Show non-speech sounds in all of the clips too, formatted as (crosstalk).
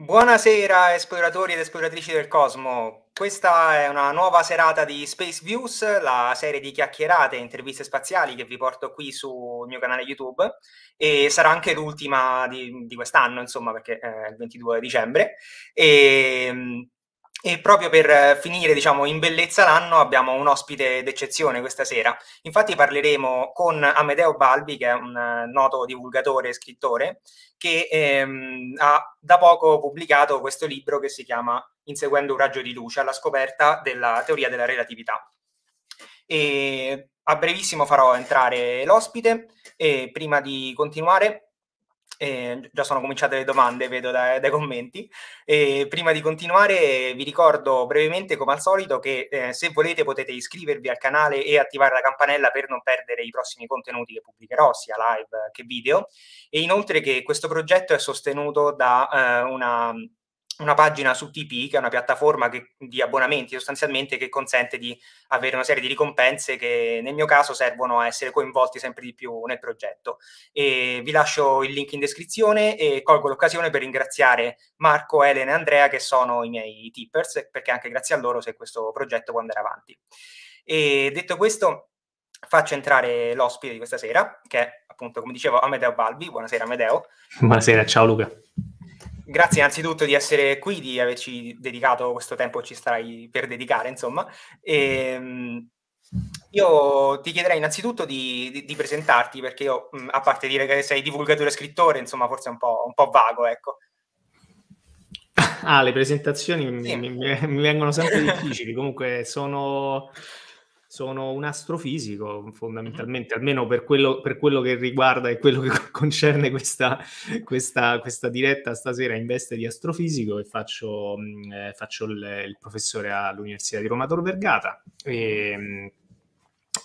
Buonasera esploratori ed esploratrici del cosmo, questa è una nuova serata di Space Views, la serie di chiacchierate e interviste spaziali che vi porto qui sul mio canale YouTube e sarà anche l'ultima di, di quest'anno, insomma, perché è eh, il 22 dicembre. E, ehm, e proprio per eh, finire, diciamo, in bellezza l'anno abbiamo un ospite d'eccezione questa sera. Infatti parleremo con Amedeo Balbi, che è un eh, noto divulgatore e scrittore, che ehm, ha da poco pubblicato questo libro che si chiama Inseguendo un raggio di luce, alla scoperta della teoria della relatività. E a brevissimo farò entrare l'ospite e prima di continuare eh, già sono cominciate le domande, vedo dai, dai commenti. Eh, prima di continuare vi ricordo brevemente, come al solito, che eh, se volete potete iscrivervi al canale e attivare la campanella per non perdere i prossimi contenuti che pubblicherò, sia live che video. E inoltre che questo progetto è sostenuto da eh, una una pagina su TP, che è una piattaforma che, di abbonamenti sostanzialmente che consente di avere una serie di ricompense che nel mio caso servono a essere coinvolti sempre di più nel progetto. E vi lascio il link in descrizione e colgo l'occasione per ringraziare Marco, Elena e Andrea che sono i miei tippers, perché anche grazie a loro se questo progetto può andare avanti. E detto questo, faccio entrare l'ospite di questa sera, che è appunto, come dicevo, Amedeo Balbi. Buonasera Amedeo. Buonasera, ciao Luca. Grazie innanzitutto di essere qui, di averci dedicato questo tempo che ci starai per dedicare, insomma. E, ehm, io ti chiederei innanzitutto di, di, di presentarti, perché io, a parte dire che sei divulgatore e scrittore, insomma, forse è un po', un po vago, ecco. Ah, le presentazioni sì. mi, mi, mi vengono sempre difficili. Comunque sono sono un astrofisico fondamentalmente, mm-hmm. almeno per quello, per quello, che riguarda e quello che (laughs) concerne questa, questa, questa diretta stasera in veste di astrofisico e faccio, eh, faccio il, il, professore all'Università di Roma Tor Vergata. E, ehm,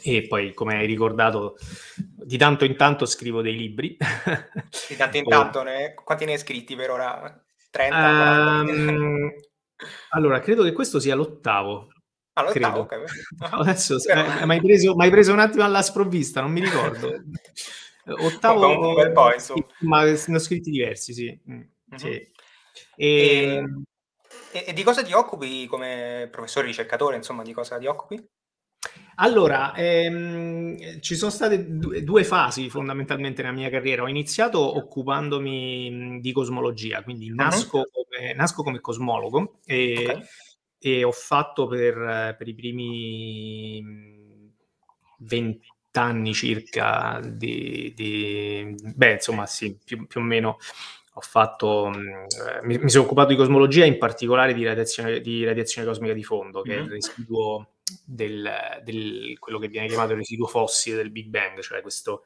e poi, come hai ricordato, di tanto in tanto scrivo dei libri. (laughs) Di tanto in (laughs) tanto, oh. ne, quanti ne hai scritti per ora? 30? Um, ehm, allora, credo che questo sia l'ottavo. Ah, credo. Okay. (laughs) Ah. adesso, eh, mi hai preso, preso, un attimo alla sprovvista, non mi ricordo. (laughs) Ottavo, un, poi, su. ma sono scritti diversi, sì. Mm, hmm sì. E... Ehm, e, e... di cosa ti occupi come professore ricercatore, insomma, di cosa ti occupi? Allora, ehm, ci sono state due, due fasi fondamentalmente nella mia carriera. Ho iniziato occupandomi mhmm, di cosmologia, quindi mhm. nasco, mm-hmm. come, nasco come, cosmologo. E... Okay e ho fatto per, per i primi mhmm, vent'anni circa di, di, beh insomma sì più, più o meno ho fatto mhmm, mi, mi, sono occupato di cosmologia in particolare di radiazione, di radiazione cosmica di fondo che mm-hmm. è il residuo del, del, quello che viene chiamato il residuo fossile del Big Bang cioè questo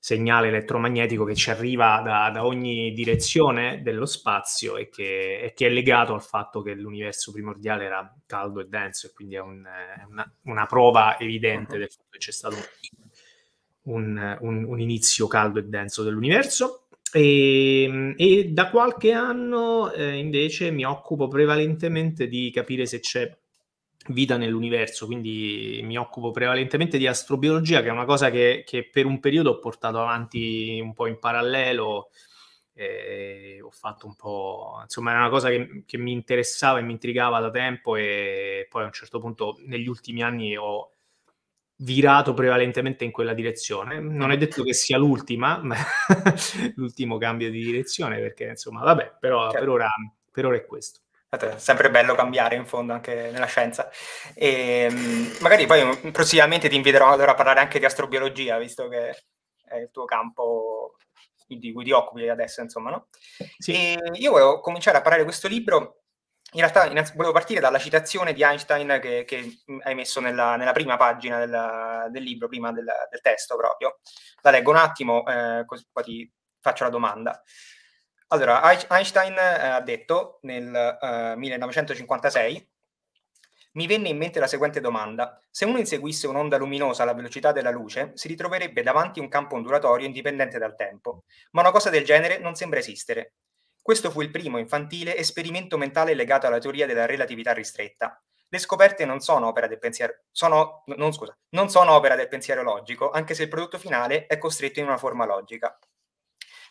segnale elettromagnetico che ci arriva da, da ogni direzione dello spazio e che, e che, è legato al fatto che l'universo primordiale era caldo e denso e quindi è, un, è una, una, prova evidente mhm. del fatto che c'è stato un, un, un inizio caldo e denso dell'universo. E, ehm, e da qualche anno eh, invece mi occupo prevalentemente di capire se c'è vita nell'universo, quindi mi occupo prevalentemente di astrobiologia, che è una cosa che, che per un periodo ho portato avanti un po' in parallelo, eh, ho fatto un po', insomma era una cosa che, che, mi interessava e mi intrigava da tempo e poi a un certo punto negli ultimi anni ho virato prevalentemente in quella direzione. Non è detto che sia l'ultima, (laughs) ma l'ultimo cambio di direzione perché insomma vabbè, però certo. per, ora, per ora è questo. Esatto, è sempre bello cambiare in fondo anche nella scienza. E, ehm, magari poi prossimamente ti inviterò allora a parlare anche di astrobiologia, visto che è il tuo campo di cui ti occupi adesso, insomma, no? Sì. io volevo cominciare a parlare di questo libro. In realtà innanzi- volevo partire dalla citazione di Einstein che, che hai messo nella, nella prima pagina della, del libro, prima del, del, testo proprio. La leggo un attimo, eh, così poi ti faccio la domanda. Allora, Einstein eh, ha detto nel uh, eh, 1956 mi venne in mente la seguente domanda. Se uno inseguisse un'onda luminosa alla velocità della luce, si ritroverebbe davanti un campo ondulatorio indipendente dal tempo, ma una cosa del genere non sembra esistere. Questo fu il primo infantile esperimento mentale legato alla teoria della relatività ristretta. Le scoperte non sono opera del pensiero, sono, non, scusa, non sono opera del pensiero logico, anche se il prodotto finale è costretto in una forma logica.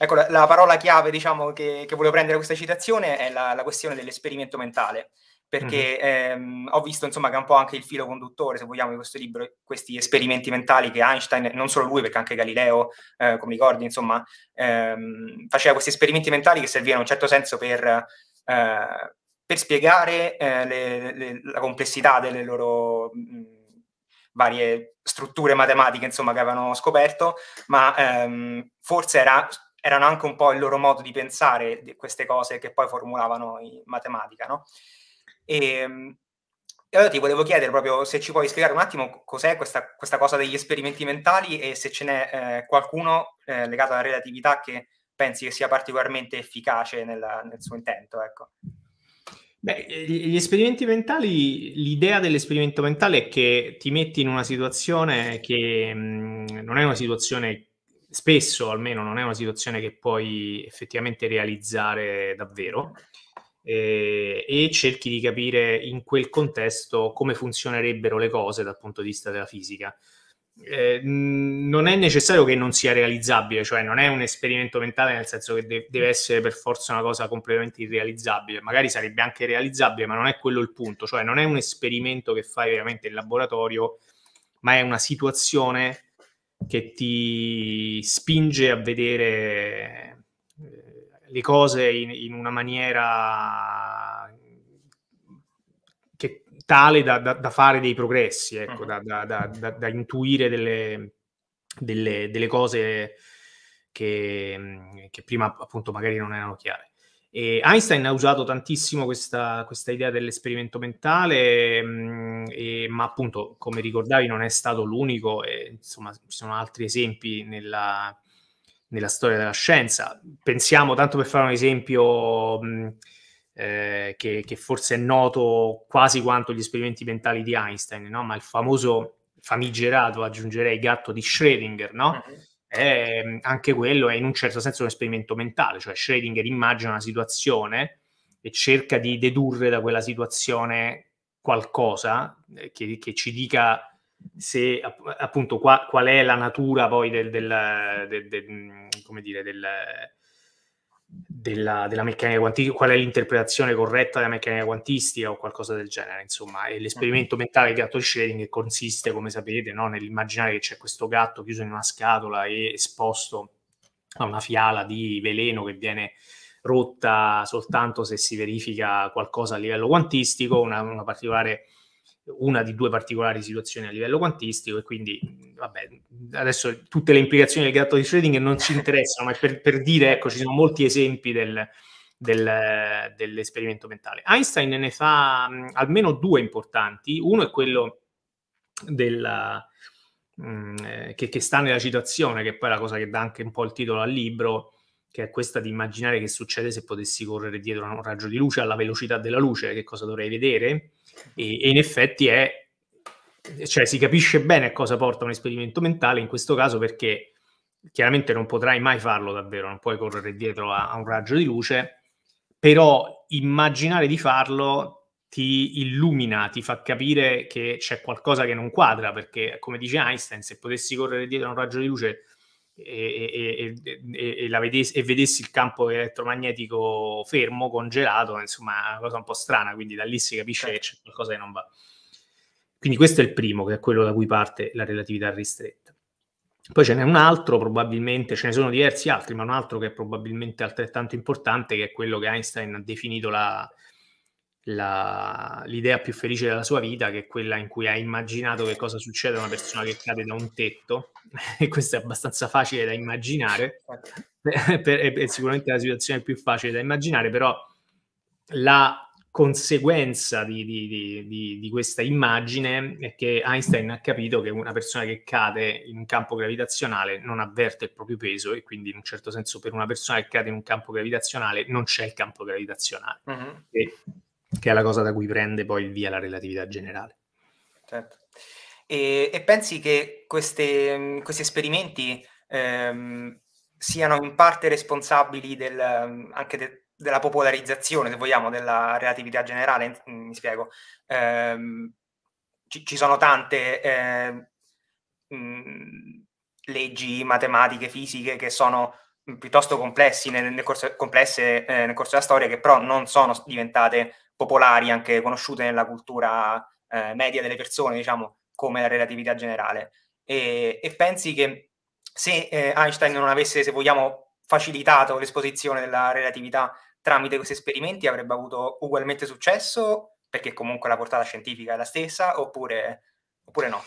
Ecco, la, la parola chiave diciamo, che, che, volevo prendere questa citazione è la, la questione dell'esperimento mentale, perché mm-hmm. ehm, ho visto insomma, che è un po' anche il filo conduttore, se vogliamo, di questo libro, questi esperimenti mentali che Einstein, non solo lui, perché anche Galileo, eh, come ricordi, insomma, ehm, faceva questi esperimenti mentali che servivano in un certo senso per... Eh, per spiegare eh, le, le, la complessità delle loro mh, mm, varie strutture matematiche insomma, che avevano scoperto, ma ehm, forse era erano anche un po' il loro modo di pensare di queste cose che poi formulavano in matematica, no? E, ehm, e allora ti volevo chiedere proprio se ci puoi spiegare un attimo cos'è questa, questa cosa degli esperimenti mentali e se ce n'è eh, qualcuno eh, legato alla relatività che pensi che sia particolarmente efficace nella, nel suo intento, ecco. Beh, gli esperimenti mentali, l'idea dell'esperimento mentale è che ti metti in una situazione che mh, mm, non è una situazione spesso almeno non è una situazione che puoi effettivamente realizzare davvero eh, e cerchi di capire in quel contesto come funzionerebbero le cose dal punto di vista della fisica. Eh, non è necessario che non sia realizzabile, cioè non è un esperimento mentale nel senso che de- deve essere per forza una cosa completamente irrealizzabile, magari sarebbe anche realizzabile, ma non è quello il punto, cioè non è un esperimento che fai veramente in laboratorio, ma è una situazione che ti spinge a vedere eh, le cose in, in una maniera che, tale da, da, da, fare dei progressi, ecco, mhm. da, da, intuire delle, delle, delle cose che, che prima appunto magari non erano chiare. E Einstein ha usato tantissimo questa, questa idea dell'esperimento mentale, mh, mm, e, ma appunto, come ricordavi, non è stato l'unico, e, insomma, ci sono altri esempi nella, nella, storia della scienza. Pensiamo, tanto per fare un esempio mh, mm, eh, che, che, forse è noto quasi quanto gli esperimenti mentali di Einstein, no? ma il famoso famigerato, aggiungerei, gatto di Schrödinger, no? Mm-hmm è, ehm, anche quello è in un certo senso un esperimento mentale, cioè Schrödinger immagina una situazione e cerca di dedurre da quella situazione qualcosa eh, che, che ci dica se appunto qua, qual è la natura poi del, del, del, del mm, come dire, del, della, della, meccanica quantistica, qual è l'interpretazione corretta della meccanica quantistica o qualcosa del genere, insomma, e l'esperimento mm-hmm. mentale gatto Schrödinger consiste, come sapete, no, nell'immaginare che c'è questo gatto chiuso in una scatola e esposto a una fiala di veleno che viene rotta soltanto se si verifica qualcosa a livello quantistico, una, una particolare una di due particolari situazioni a livello quantistico e quindi vabbè, adesso tutte le implicazioni del gatto di Schrödinger non ci interessano, ma per, per, dire, ecco, ci sono molti esempi del, del, dell'esperimento mentale. Einstein ne fa mh, mm, almeno due importanti, uno è quello della, mh, mm, eh, che, che sta nella citazione, che è poi la cosa che dà anche un po' il titolo al libro, che è questa di immaginare che succede se potessi correre dietro a un raggio di luce alla velocità della luce, che cosa dovrei vedere, e, e in effetti è, cioè si capisce bene a cosa porta un esperimento mentale in questo caso perché chiaramente non potrai mai farlo davvero, non puoi correre dietro a, a un raggio di luce, però immaginare di farlo ti illumina, ti fa capire che c'è qualcosa che non quadra, perché come dice Einstein, se potessi correre dietro a un raggio di luce e, e, e, e vedessi, vedessi il campo elettromagnetico fermo, congelato, insomma, una cosa un po' strana, quindi da lì si capisce certo. che c'è qualcosa che non va. Quindi questo è il primo, che è quello da cui parte la relatività ristretta. Poi ce n'è un altro, probabilmente, ce ne sono diversi altri, ma un altro che è probabilmente altrettanto importante, che è quello che Einstein ha definito la, la, l'idea più felice della sua vita, che è quella in cui ha immaginato che cosa succede a una persona che cade da un tetto, (laughs) e questo è abbastanza facile da immaginare, certo. per, è, è sicuramente la situazione più facile da immaginare, però la conseguenza di, di, di, di, questa immagine è che Einstein ha capito che una persona che cade in un campo gravitazionale non avverte il proprio peso e quindi in un certo senso per una persona che cade in un campo gravitazionale non c'è il campo gravitazionale. Uh-huh. E che è la cosa da cui prende poi via la relatività generale. Certo. E, e pensi che queste, questi esperimenti ehm, siano in parte responsabili del, anche de, della popolarizzazione, se vogliamo, della relatività generale? Mi spiego. Ehm, ci, ci, sono tante eh, mh, leggi matematiche, fisiche che sono piuttosto complessi nel, nel corso, complesse eh, nel corso della storia, che però non sono diventate popolari, anche conosciute nella cultura eh, media delle persone, diciamo, come la relatività generale. E, e pensi che se eh, Einstein non avesse, se vogliamo, facilitato l'esposizione della relatività tramite questi esperimenti, avrebbe avuto ugualmente successo, perché comunque la portata scientifica è la stessa, oppure, oppure no?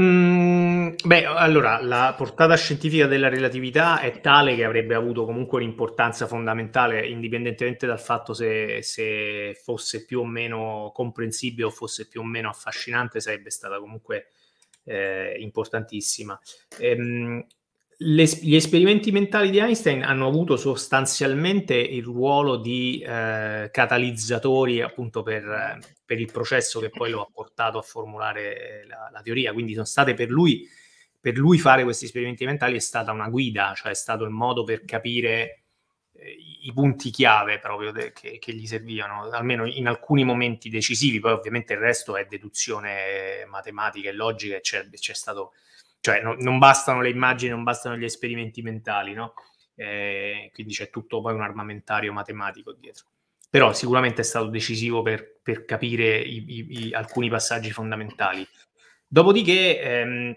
Mm beh, allora, la portata scientifica della relatività è tale che avrebbe avuto comunque un'importanza fondamentale, indipendentemente dal fatto se, se fosse più o meno comprensibile o fosse più o meno affascinante, sarebbe stata comunque eh, importantissima. Ehm, le, gli esperimenti mentali di Einstein hanno avuto sostanzialmente il ruolo di eh, catalizzatori appunto per, per, il processo che poi lo ha portato a formulare la, la teoria, quindi sono state per lui per lui fare questi esperimenti mentali è stata una guida, cioè è stato il modo per capire eh, i punti chiave proprio de- che, che, gli servivano, almeno in alcuni momenti decisivi, poi ovviamente il resto è deduzione matematica e logica, c'è, c'è stato, cioè no, non bastano le immagini, non bastano gli esperimenti mentali, no? Eh, quindi c'è tutto poi un armamentario matematico dietro però sicuramente è stato decisivo per, per capire i, i, i, alcuni passaggi fondamentali. Dopodiché, ehm,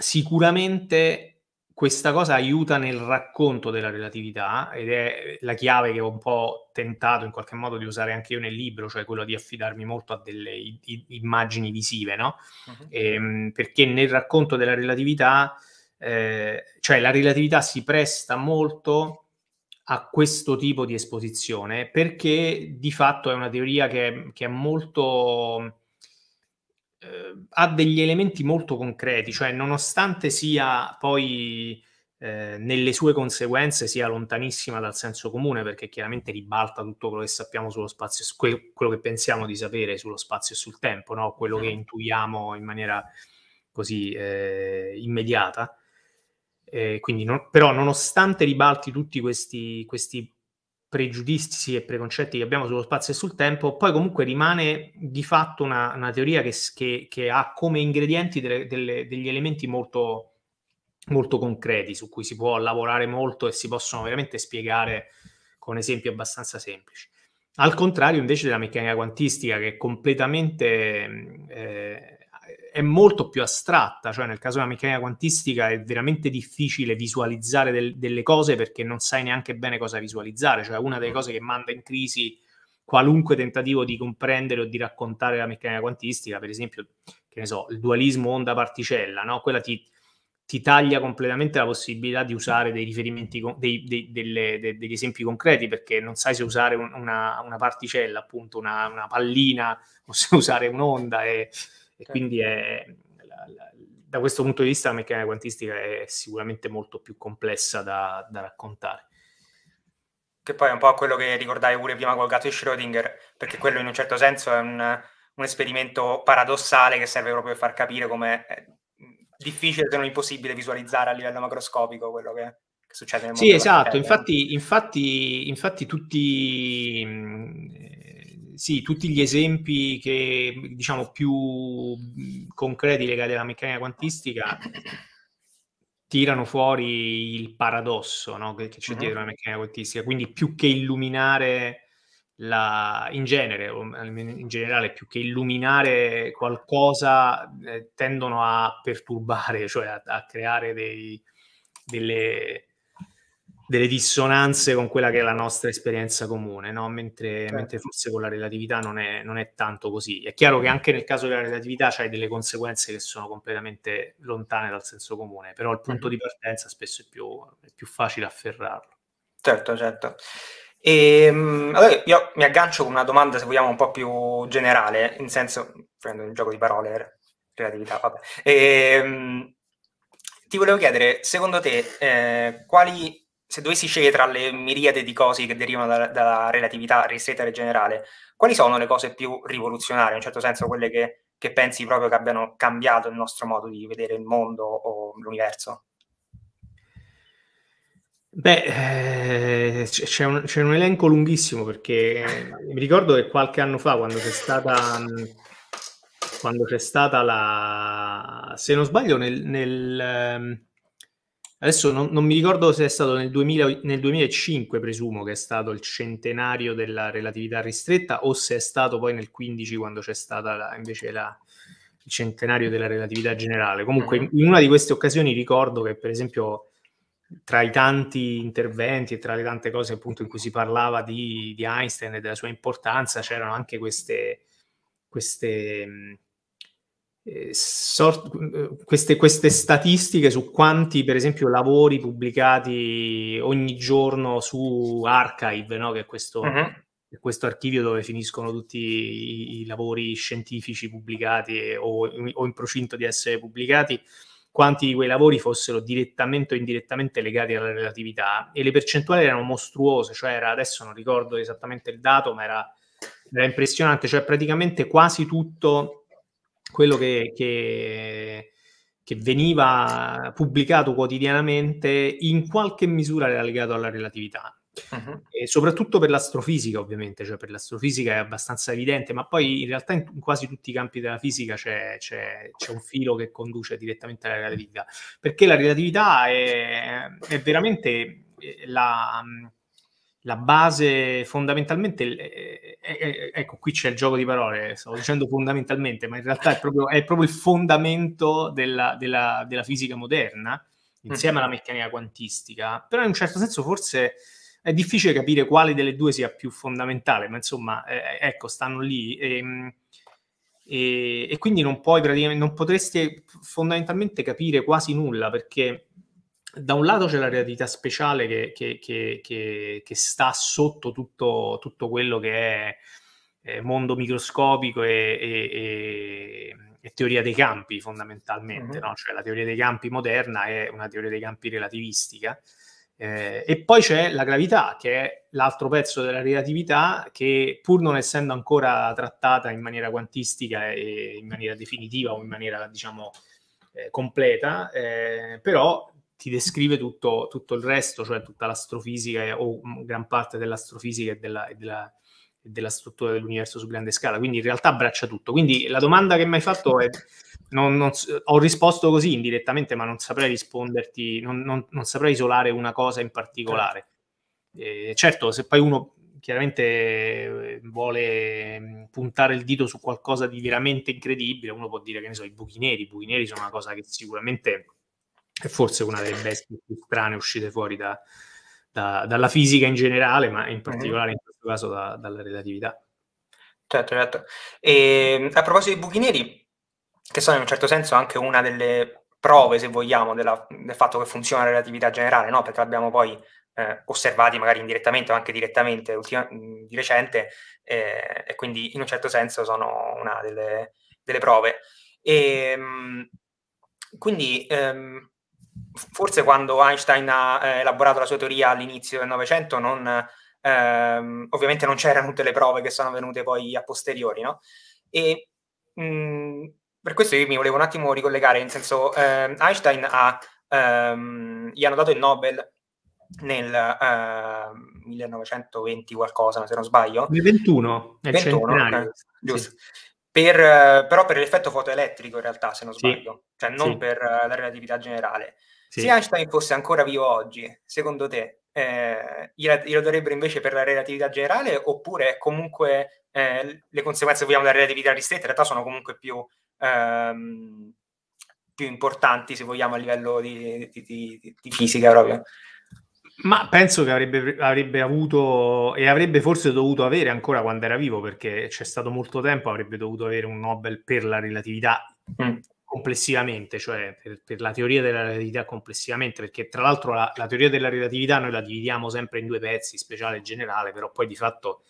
sicuramente questa cosa aiuta nel racconto della relatività ed è la chiave che ho un po' tentato in qualche modo di usare anche io nel libro, cioè quello di affidarmi molto a delle i, i, immagini visive, no? Uh-huh. Mhm. E, ehm, perché nel racconto della relatività, eh, cioè la relatività si presta molto a questo tipo di esposizione perché di fatto è una teoria che, che è molto eh, ha degli elementi molto concreti, cioè nonostante sia poi eh, nelle sue conseguenze sia lontanissima dal senso comune, perché chiaramente ribalta tutto quello che sappiamo sullo spazio, que- quello che pensiamo di sapere sullo spazio e sul tempo, no? quello che intuiamo in maniera così eh, immediata. Eh, quindi non, però nonostante ribalti tutti questi, questi pregiudizi e preconcetti che abbiamo sullo spazio e sul tempo, poi comunque rimane di fatto una, una teoria che, che, che, ha come ingredienti delle, delle, degli elementi molto, molto concreti su cui si può lavorare molto e si possono veramente spiegare con esempi abbastanza semplici. Al contrario invece della meccanica quantistica che è completamente... Eh, è molto più astratta, cioè nel caso della meccanica quantistica è veramente difficile visualizzare del, delle cose perché non sai neanche bene cosa visualizzare, cioè una delle mm. cose che manda in crisi qualunque tentativo di comprendere o di raccontare la meccanica quantistica, per esempio, che ne so, il dualismo onda-particella, no? Quella ti, ti taglia completamente la possibilità di usare dei riferimenti, dei, dei, delle, de, degli esempi concreti, perché non sai se usare un, una, una, particella, appunto, una, una, pallina, (laughs) o se usare un'onda, e e certo. quindi è, la, la, da questo punto di vista la meccanica quantistica è sicuramente molto più complessa da, da raccontare. Che poi è un po' quello che ricordavi pure prima col gatto di Schrödinger, perché quello in un certo senso è un, un esperimento paradossale che serve proprio per far capire come è difficile, se non impossibile, visualizzare a livello macroscopico quello che, che succede nel mondo. Sì, esatto, infatti, infatti, infatti tutti mm, sì, tutti gli esempi che, diciamo, più concreti legati alla meccanica quantistica tirano fuori il paradosso no? che, c'è dietro uh-huh. la meccanica quantistica. Quindi più che illuminare la, in genere, o in generale, più che illuminare qualcosa, eh, tendono a perturbare, cioè a, a creare dei, delle, delle dissonanze con quella che è la nostra esperienza comune, no? mentre, certo. mentre, forse con la relatività non è, non è, tanto così. È chiaro che anche nel caso della relatività c'hai delle conseguenze che sono completamente lontane dal senso comune, però il punto di partenza spesso è più, è più facile afferrarlo. Certo, certo. E, ehm, allora io mi aggancio con una domanda, se vogliamo, un po' più generale, in senso, prendo un gioco di parole, relatività, vabbè. E, ehm, ti volevo chiedere, secondo te, eh, quali se dovessi scegliere tra le miriade di cose che derivano dalla, dalla relatività ristretta e generale, quali sono le cose più rivoluzionarie, in un certo senso quelle che, che, pensi proprio che abbiano cambiato il nostro modo di vedere il mondo o l'universo? Beh, eh, c'è, un, c'è un, elenco lunghissimo perché eh, mi ricordo che qualche anno fa quando c'è stata... Quando c'è stata la... se non sbaglio nel, nel ehm, Adesso non, non mi ricordo se è stato nel, 2000, nel 2005, presumo che è stato il centenario della relatività ristretta, o se è stato poi nel 2015 quando c'è stata la, invece la, il centenario della relatività generale. Comunque, in, mm-hmm. in una di queste occasioni ricordo che, per esempio, tra i tanti interventi e tra le tante cose appunto in cui si parlava di, di Einstein e della sua importanza, c'erano anche queste, queste eh, sort, eh, queste, queste, statistiche su quanti, per esempio, lavori pubblicati ogni giorno su Archive, no? che è questo, uh-huh. questo, archivio dove finiscono tutti i, i lavori scientifici pubblicati o, o, in procinto di essere pubblicati, quanti di quei lavori fossero direttamente o indirettamente legati alla relatività e le percentuali erano mostruose, cioè era, adesso non ricordo esattamente il dato, ma era, era impressionante, cioè praticamente quasi tutto quello che, che, che, veniva pubblicato quotidianamente in qualche misura era legato alla relatività. Uh-huh. E soprattutto per l'astrofisica, ovviamente, cioè per l'astrofisica è abbastanza evidente, ma poi in realtà in quasi tutti i campi della fisica c'è, c'è, c'è un filo che conduce direttamente alla relatività, perché la relatività è, è veramente eh, la, la base fondamentalmente, eh, eh, eh, ecco qui c'è il gioco di parole, stavo dicendo fondamentalmente, ma in realtà è proprio, è proprio il fondamento della, della, della, fisica moderna, mm. insieme alla meccanica quantistica, però in un certo senso forse è difficile capire quale delle due sia più fondamentale, ma insomma, ecco, stanno lì. E, ehm, e, e quindi non puoi praticamente, non potresti fondamentalmente capire quasi nulla perché da un lato c'è la relatività speciale che, che, che, che sta sotto tutto, tutto, quello che è eh, mondo microscopico e, e, e teoria dei campi fondamentalmente, uh-huh. no? cioè la teoria dei campi moderna è una teoria dei campi relativistica eh, e poi c'è la gravità che è l'altro pezzo della relatività che pur non essendo ancora trattata in maniera quantistica e in maniera definitiva o in maniera diciamo eh, completa, eh, però ti descrive tutto, tutto, il resto, cioè tutta l'astrofisica o gran parte dell'astrofisica e della, e della, e della struttura dell'universo su grande scala. Quindi in realtà abbraccia tutto. Quindi la domanda che mi hai fatto è... Non, non, ho risposto così indirettamente, ma non saprei risponderti, non, non saprei isolare una cosa in particolare. Certo. Eh, certo, se poi uno chiaramente eh, vuole mm, puntare il dito su qualcosa di veramente incredibile, uno può dire che ne so, i buchi neri, i buchi neri sono una cosa che sicuramente è forse una delle bestie più strane uscite fuori da, da, dalla fisica in generale, ma in particolare in questo caso da, dalla relatività. Certo, certo. E ehm, a proposito dei buchi neri, che sono in un certo senso anche una delle prove, se vogliamo, della, del fatto che funziona la relatività generale, no? perché l'abbiamo poi eh, osservati magari indirettamente o anche direttamente ultima, di recente eh, e quindi in un certo senso sono una delle, delle prove. E, ehm, quindi ehm, forse quando Einstein ha eh, elaborato la sua teoria all'inizio del Novecento non, ehm, ovviamente non c'erano tutte le prove che sono venute poi a posteriori, no? E mh, mm, per questo io mi volevo un attimo ricollegare, nel senso ehm, Einstein ha, ehm, gli hanno dato il Nobel nel eh, 1920 qualcosa, se non sbaglio. Nel 21, nel 21 eh, giusto. Sì. Per, però per l'effetto fotoelettrico in realtà, se non sbaglio, sì. cioè non sì. per la relatività generale. Sì. Se Einstein fosse ancora vivo oggi, secondo te, eh, glielo dovrebbe invece per la relatività generale oppure comunque eh, le conseguenze vogliamo della relatività ristretta in realtà sono comunque più, ehm, più importanti se vogliamo a livello di, di, di, di fisica proprio? Ma penso che avrebbe, avrebbe, avuto e avrebbe forse dovuto avere ancora quando era vivo, perché c'è stato molto tempo, avrebbe dovuto avere un Nobel per la relatività. Mm complessivamente, cioè per, per, la teoria della relatività complessivamente, perché tra l'altro la, la, teoria della relatività noi la dividiamo sempre in due pezzi, speciale e generale, però poi di fatto,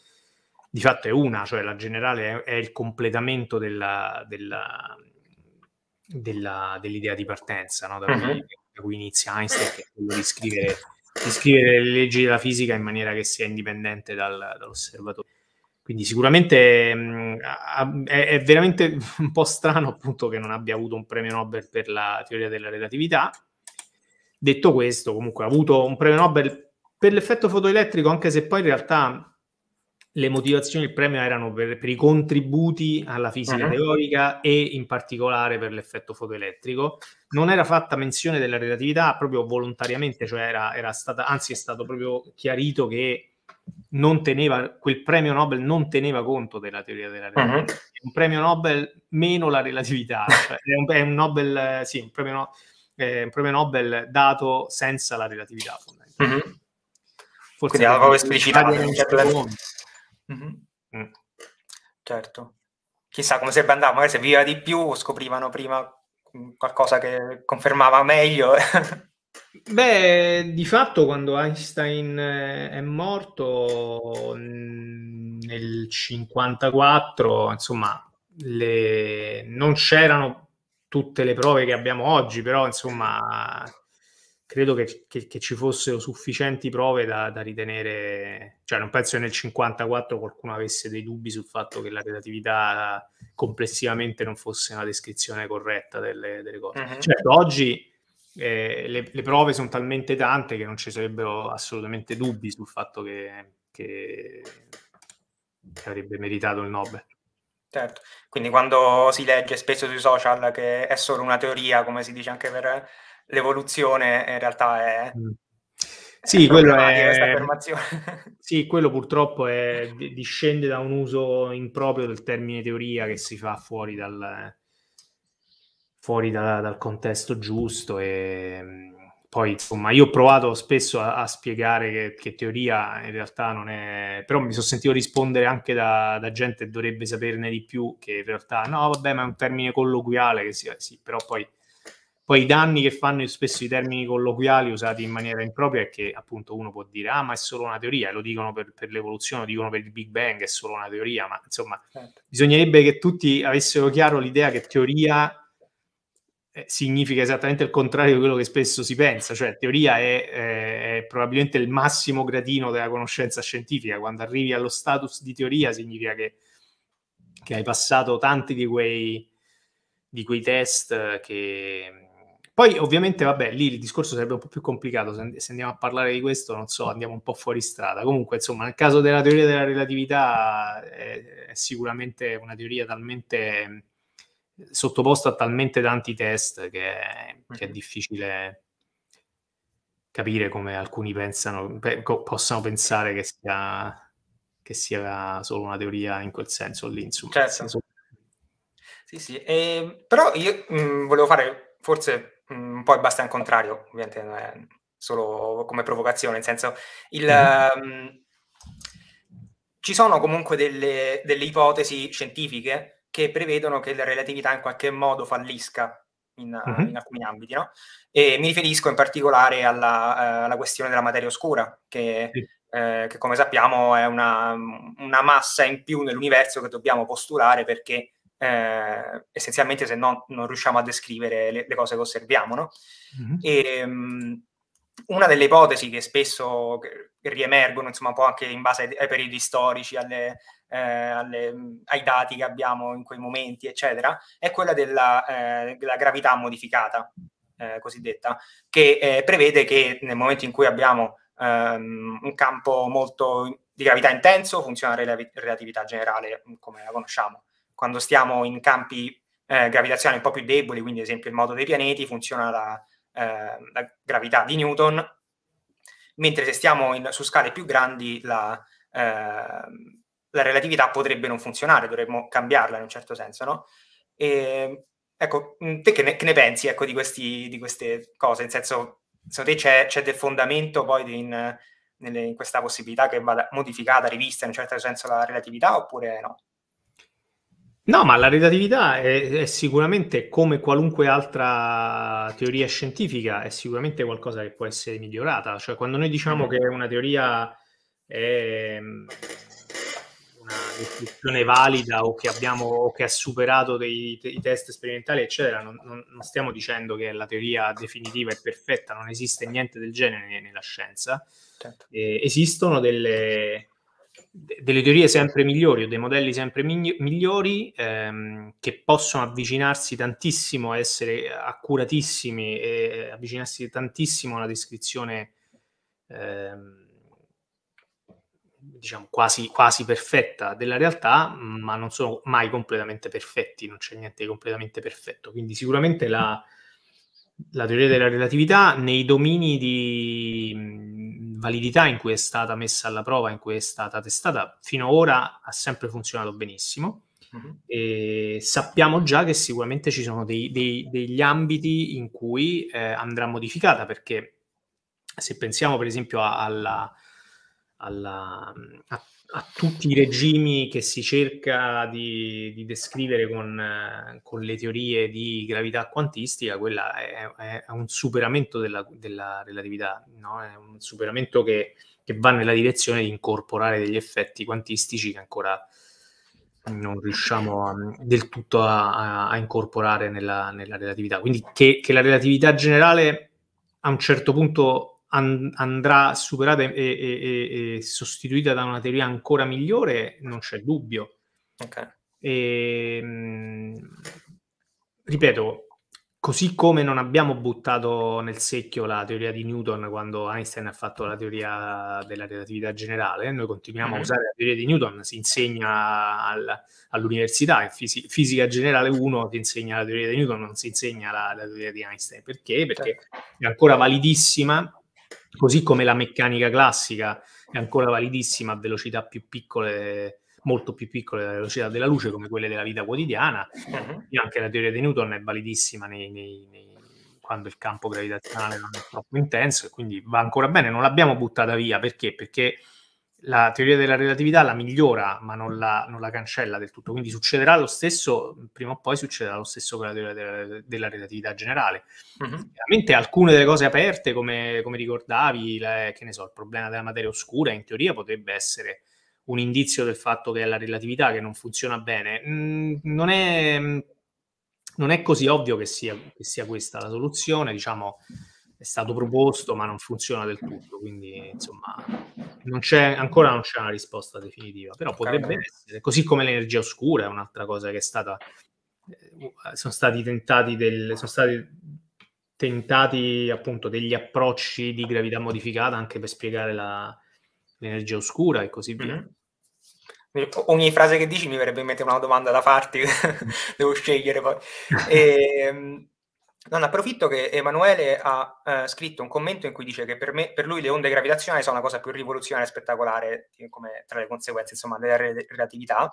di fatto è una, cioè la generale è, è il completamento della, della, della, dell'idea di partenza, no? da, mhm. cui, da, cui, inizia Einstein, che è quello di scrivere, di scrivere, le leggi della fisica in maniera che sia indipendente dal, dall'osservatore. Quindi sicuramente mh, mm, è, è, veramente (laughs) un po' strano appunto che non abbia avuto un premio Nobel per la teoria della relatività. Detto questo, comunque ha avuto un premio Nobel per l'effetto fotoelettrico, anche se poi in realtà le motivazioni del premio erano per, per i contributi alla fisica uh-huh. teorica e in particolare per l'effetto fotoelettrico. Non era fatta menzione della relatività proprio volontariamente, cioè era, era stata, anzi è stato proprio chiarito che non teneva, quel premio Nobel non teneva conto della teoria della mhm. relatività. Uh-huh. È un premio Nobel meno la relatività, (laughs) cioè è, un, è un, Nobel, sì, un premio, no, eh, un premio, Nobel dato senza la relatività. Uh-huh. Forse Quindi l'avevo esplicitato in un certo senso. Uh-huh. Certo. Chissà come sarebbe andato, magari se viveva di più scoprivano prima qualcosa che confermava meglio. (laughs) Beh, di fatto quando Einstein eh, è morto nel 54, insomma, le... non c'erano tutte le prove che abbiamo oggi, però insomma, credo che, che, che ci fossero sufficienti prove da, da, ritenere, cioè non penso che nel 54 qualcuno avesse dei dubbi sul fatto che la relatività complessivamente non fosse una descrizione corretta delle, delle cose. Mm-hmm. Certo, oggi eh, le, le, prove sono talmente tante che non ci sarebbero assolutamente dubbi sul fatto che, che, che avrebbe meritato il Nobel. Certo, quindi quando si legge spesso sui social che è solo una teoria, come si dice anche per l'evoluzione, in realtà è... Mm. Sì, è quello (laughs) è... sì, quello purtroppo è... discende da un uso improprio del termine teoria che si fa fuori dal, fuori da, dal contesto giusto e poi insomma io ho provato spesso a, a spiegare che, che, teoria in realtà non è però mi sono sentito rispondere anche da, da, gente che dovrebbe saperne di più che in realtà no vabbè ma è un termine colloquiale che sia sì però poi, poi i danni che fanno spesso i termini colloquiali usati in maniera impropria è che appunto uno può dire ah ma è solo una teoria lo dicono per, per l'evoluzione, lo dicono per il Big Bang, è solo una teoria, ma insomma certo. bisognerebbe che tutti avessero chiaro l'idea che teoria eh, significa esattamente il contrario di quello che spesso si pensa, cioè teoria è, eh, è, probabilmente il massimo gradino della conoscenza scientifica, quando arrivi allo status di teoria significa che, che hai passato tanti di quei, di quei test che... Poi ovviamente, vabbè, lì il discorso sarebbe un po' più complicato, se andiamo a parlare di questo, non so, andiamo un po' fuori strada. Comunque, insomma, nel caso della teoria della relatività è, eh, è sicuramente una teoria talmente sottoposto a talmente tanti test che, che è difficile capire come alcuni pensano, pe- possano pensare che sia, che sia, solo una teoria in quel senso lì, insomma. Certo. Senso... Sì, sì, eh, però io mh, mm, volevo fare forse mh, mm, un po' il basta in contrario, ovviamente non è solo come provocazione, nel senso il... Mm-hmm. Mh, ehm, ci sono comunque delle, delle ipotesi scientifiche che prevedono che la relatività in qualche modo fallisca in, uh-huh. in alcuni ambiti. No? E mi riferisco in particolare alla, uh, alla questione della materia oscura, che, sì. eh, che come sappiamo è una, una, massa in più nell'universo che dobbiamo postulare perché eh, essenzialmente se no non riusciamo a descrivere le, le cose che osserviamo. No? Uh-huh. E, um, una delle ipotesi che spesso riemergono, insomma, un po' anche in base ai, periodi storici, alle, eh, alle, mm, ai dati che abbiamo in quei momenti, eccetera, è quella della, eh, della gravità modificata, eh, cosiddetta, che eh, prevede che nel momento in cui abbiamo ehm, un campo molto di gravità intenso, funziona la rel- relatività generale mm, come la conosciamo. Quando stiamo in campi eh, gravitazionali un po' più deboli, quindi ad esempio il moto dei pianeti, funziona la, ehm, la gravità di Newton, mentre se stiamo in, su scale più grandi la, eh, la relatività potrebbe non funzionare, dovremmo cambiarla in un certo senso, no? E, ehm, ecco, mm, te che ne, che ne pensi ecco, di, questi, di, queste cose? Nel senso, secondo te c'è, c'è del fondamento poi in, nelle, in, questa possibilità che vada modificata, rivista in un certo senso la relatività oppure no? No, ma la relatività è, è sicuramente, come qualunque altra teoria scientifica, è sicuramente qualcosa che può essere migliorata. Cioè, quando noi diciamo mm-hmm. che una teoria è descrizione valida o che, abbiamo, o che ha superato dei, dei test sperimentali, eccetera, non, non, non, stiamo dicendo che la teoria definitiva è perfetta, non esiste niente del genere nella scienza. Certo. Eh, esistono delle, delle, teorie sempre migliori o dei modelli sempre migliori ehm, che possono avvicinarsi tantissimo, a essere accuratissimi e eh, avvicinarsi tantissimo alla descrizione. Ehm, diciamo, quasi, quasi perfetta della realtà, ma non sono mai completamente perfetti, non c'è niente di completamente perfetto. Quindi sicuramente la, la teoria della relatività nei domini di validità in cui è stata messa alla prova, in cui è stata testata, fino ad ora ha sempre funzionato benissimo. Mm-hmm. sappiamo già che sicuramente ci sono dei, dei, degli ambiti in cui eh, andrà modificata perché se pensiamo per esempio alla, alla, a, a, tutti i regimi che si cerca di, di descrivere con, con, le teorie di gravità quantistica, quella è, è un superamento della, della relatività, no? è un superamento che, che, va nella direzione di incorporare degli effetti quantistici che ancora non riusciamo a, um, del tutto a, a incorporare nella, nella, relatività. Quindi che, che la relatività generale a un certo punto and- andrà superata e-, e-, e-, sostituita da una teoria ancora migliore, non c'è dubbio. Okay. E, ehm, mh, ripeto, così come non abbiamo buttato nel secchio la teoria di Newton quando Einstein ha fatto la teoria della relatività generale, noi continuiamo mm. a mhm. usare la teoria di Newton, si insegna al, all'università, in fisi- fisica generale 1 ti insegna la teoria di Newton, non si insegna la, la teoria di Einstein. Perché? Perché certo. è ancora validissima Così come la meccanica classica è ancora validissima a velocità più piccole, molto più piccole della velocità della luce, come quelle della vita quotidiana, mhm. e anche la teoria di Newton è validissima nei, nei, nei quando il campo gravitazionale non è troppo intenso e quindi va ancora bene. Non l'abbiamo buttata via perché? Perché la teoria della relatività la migliora, ma non la, non la, cancella del tutto. Quindi succederà lo stesso, prima o poi succederà lo stesso con la teoria della, della relatività generale. Mm-hmm. Chiaramente alcune delle cose aperte, come, come ricordavi, la, che ne so, il problema della materia oscura, in teoria potrebbe essere un indizio del fatto che è la relatività che non funziona bene. Mm, non, è, non, è, così ovvio che sia, che sia questa la soluzione, diciamo, è stato proposto, ma non funziona del tutto. Quindi, insomma non c'è ancora non c'è una risposta definitiva, però potrebbe Cagano. essere, così come l'energia oscura è un'altra cosa che è stata, eh, sono stati tentati, del, sono stati tentati appunto degli approcci di gravità modificata anche per spiegare la, l'energia oscura e così via. Mm-hmm. Ogni frase che dici mi verrebbe in mente una domanda da farti, (laughs) devo scegliere poi. (laughs) E, ehm, non approfitto che Emanuele ha eh, scritto un commento in cui dice che per, me, per, lui le onde gravitazionali sono la cosa più rivoluzionaria e spettacolare eh, come, tra le conseguenze insomma, della relatività.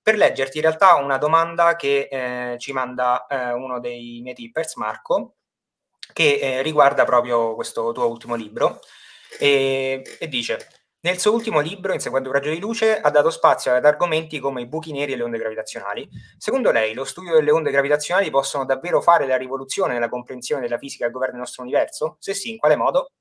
Per leggerti in realtà una domanda che eh, ci manda eh, uno dei miei tippers, Marco, che eh, riguarda proprio questo tuo ultimo libro e, e dice nel suo ultimo libro, Inseguendo un raggio di luce, ha dato spazio ad argomenti come i buchi neri e le onde gravitazionali. Secondo lei, lo studio delle onde gravitazionali possono davvero fare la rivoluzione nella comprensione della fisica che governa il nostro universo? Se sì, in quale modo?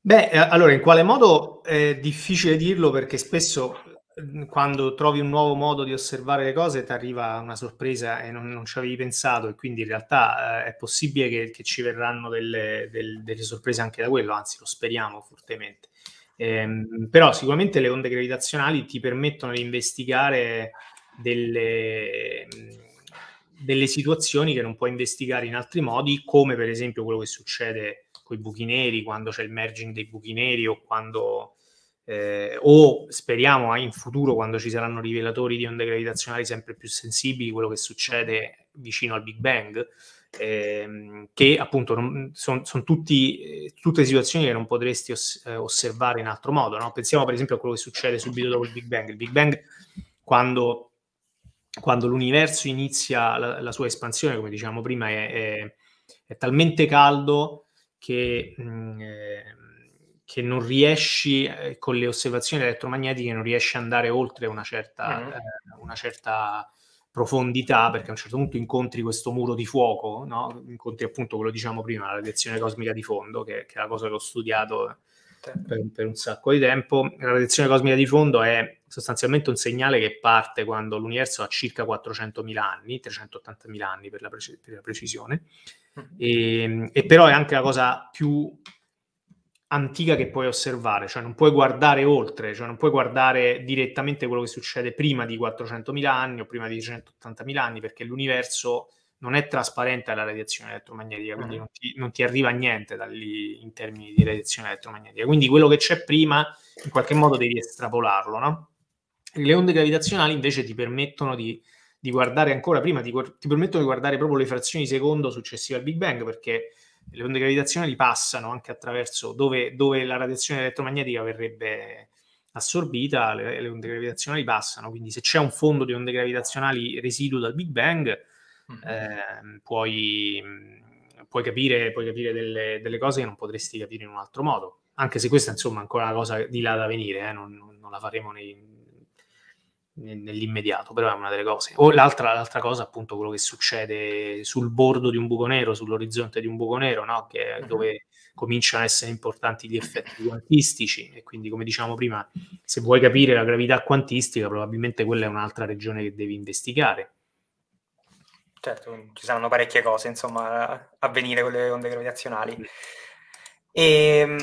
Beh, eh, allora, in quale modo è difficile dirlo perché spesso Mhmm, quando trovi un nuovo modo di osservare le cose ti arriva una sorpresa e non, non ci avevi pensato e quindi in realtà eh, è possibile che, che ci verranno delle, del, delle, sorprese anche da quello, anzi lo speriamo fortemente. Ehm, però sicuramente le onde gravitazionali ti permettono di investigare delle, mhmm, delle situazioni che non puoi investigare in altri modi, come per esempio quello che succede con i buchi neri, quando c'è il merging dei buchi neri o quando eh, o speriamo eh, in futuro quando ci saranno rivelatori di onde gravitazionali sempre più sensibili, quello che succede vicino al Big Bang, ehm, che appunto sono son eh, tutte situazioni che non potresti os- eh, osservare in altro modo. No? Pensiamo per esempio a quello che succede subito dopo il Big Bang. Il Big Bang quando, quando l'universo inizia la, la, sua espansione, come dicevamo prima, è, è, è talmente caldo che... Mh, mm, eh, che non riesci, eh, con le osservazioni elettromagnetiche, non riesci ad andare oltre una certa, mm. eh, una certa, profondità, perché a un certo punto incontri questo muro di fuoco, no? incontri appunto quello che diciamo prima, la radiazione cosmica di fondo, che, che è la cosa che ho studiato per, per, un sacco di tempo. La radiazione cosmica di fondo è sostanzialmente un segnale che parte quando l'universo ha circa 400.000 anni, 380.000 anni per la, preci- per la precisione, mm. e, ehm, e però è anche la cosa più antica che puoi osservare, cioè non puoi guardare oltre, cioè non puoi guardare direttamente quello che succede prima di 400.000 anni o prima di 180.000 anni perché l'universo non è trasparente alla radiazione elettromagnetica, quindi mm. non, ti, non, ti, arriva niente da lì in termini di radiazione elettromagnetica. Quindi quello che c'è prima in qualche modo devi estrapolarlo, no? Le onde gravitazionali invece ti permettono di, di guardare ancora prima, ti, ti permettono di guardare proprio le frazioni di secondo successive al Big Bang perché le onde gravitazionali passano anche attraverso dove, dove la radiazione elettromagnetica verrebbe assorbita, le, le, onde gravitazionali passano, quindi se c'è un fondo di onde gravitazionali residuo dal Big Bang, mm-hmm. eh, puoi, mm, puoi, capire, puoi capire delle, delle, cose che non potresti capire in un altro modo, anche se questa insomma è ancora una cosa di là da venire, eh, non, non, la faremo nei, nell'immediato, però è una delle cose. O l'altra, l'altra, cosa, appunto, quello che succede sul bordo di un buco nero, sull'orizzonte di un buco nero, no? che è mhm. dove cominciano ad essere importanti gli effetti quantistici e quindi, come diciamo prima, se vuoi capire la gravità quantistica, probabilmente quella è un'altra regione che devi investigare. Certo, ci saranno parecchie cose, insomma, a venire con le onde gravitazionali. E, ehm,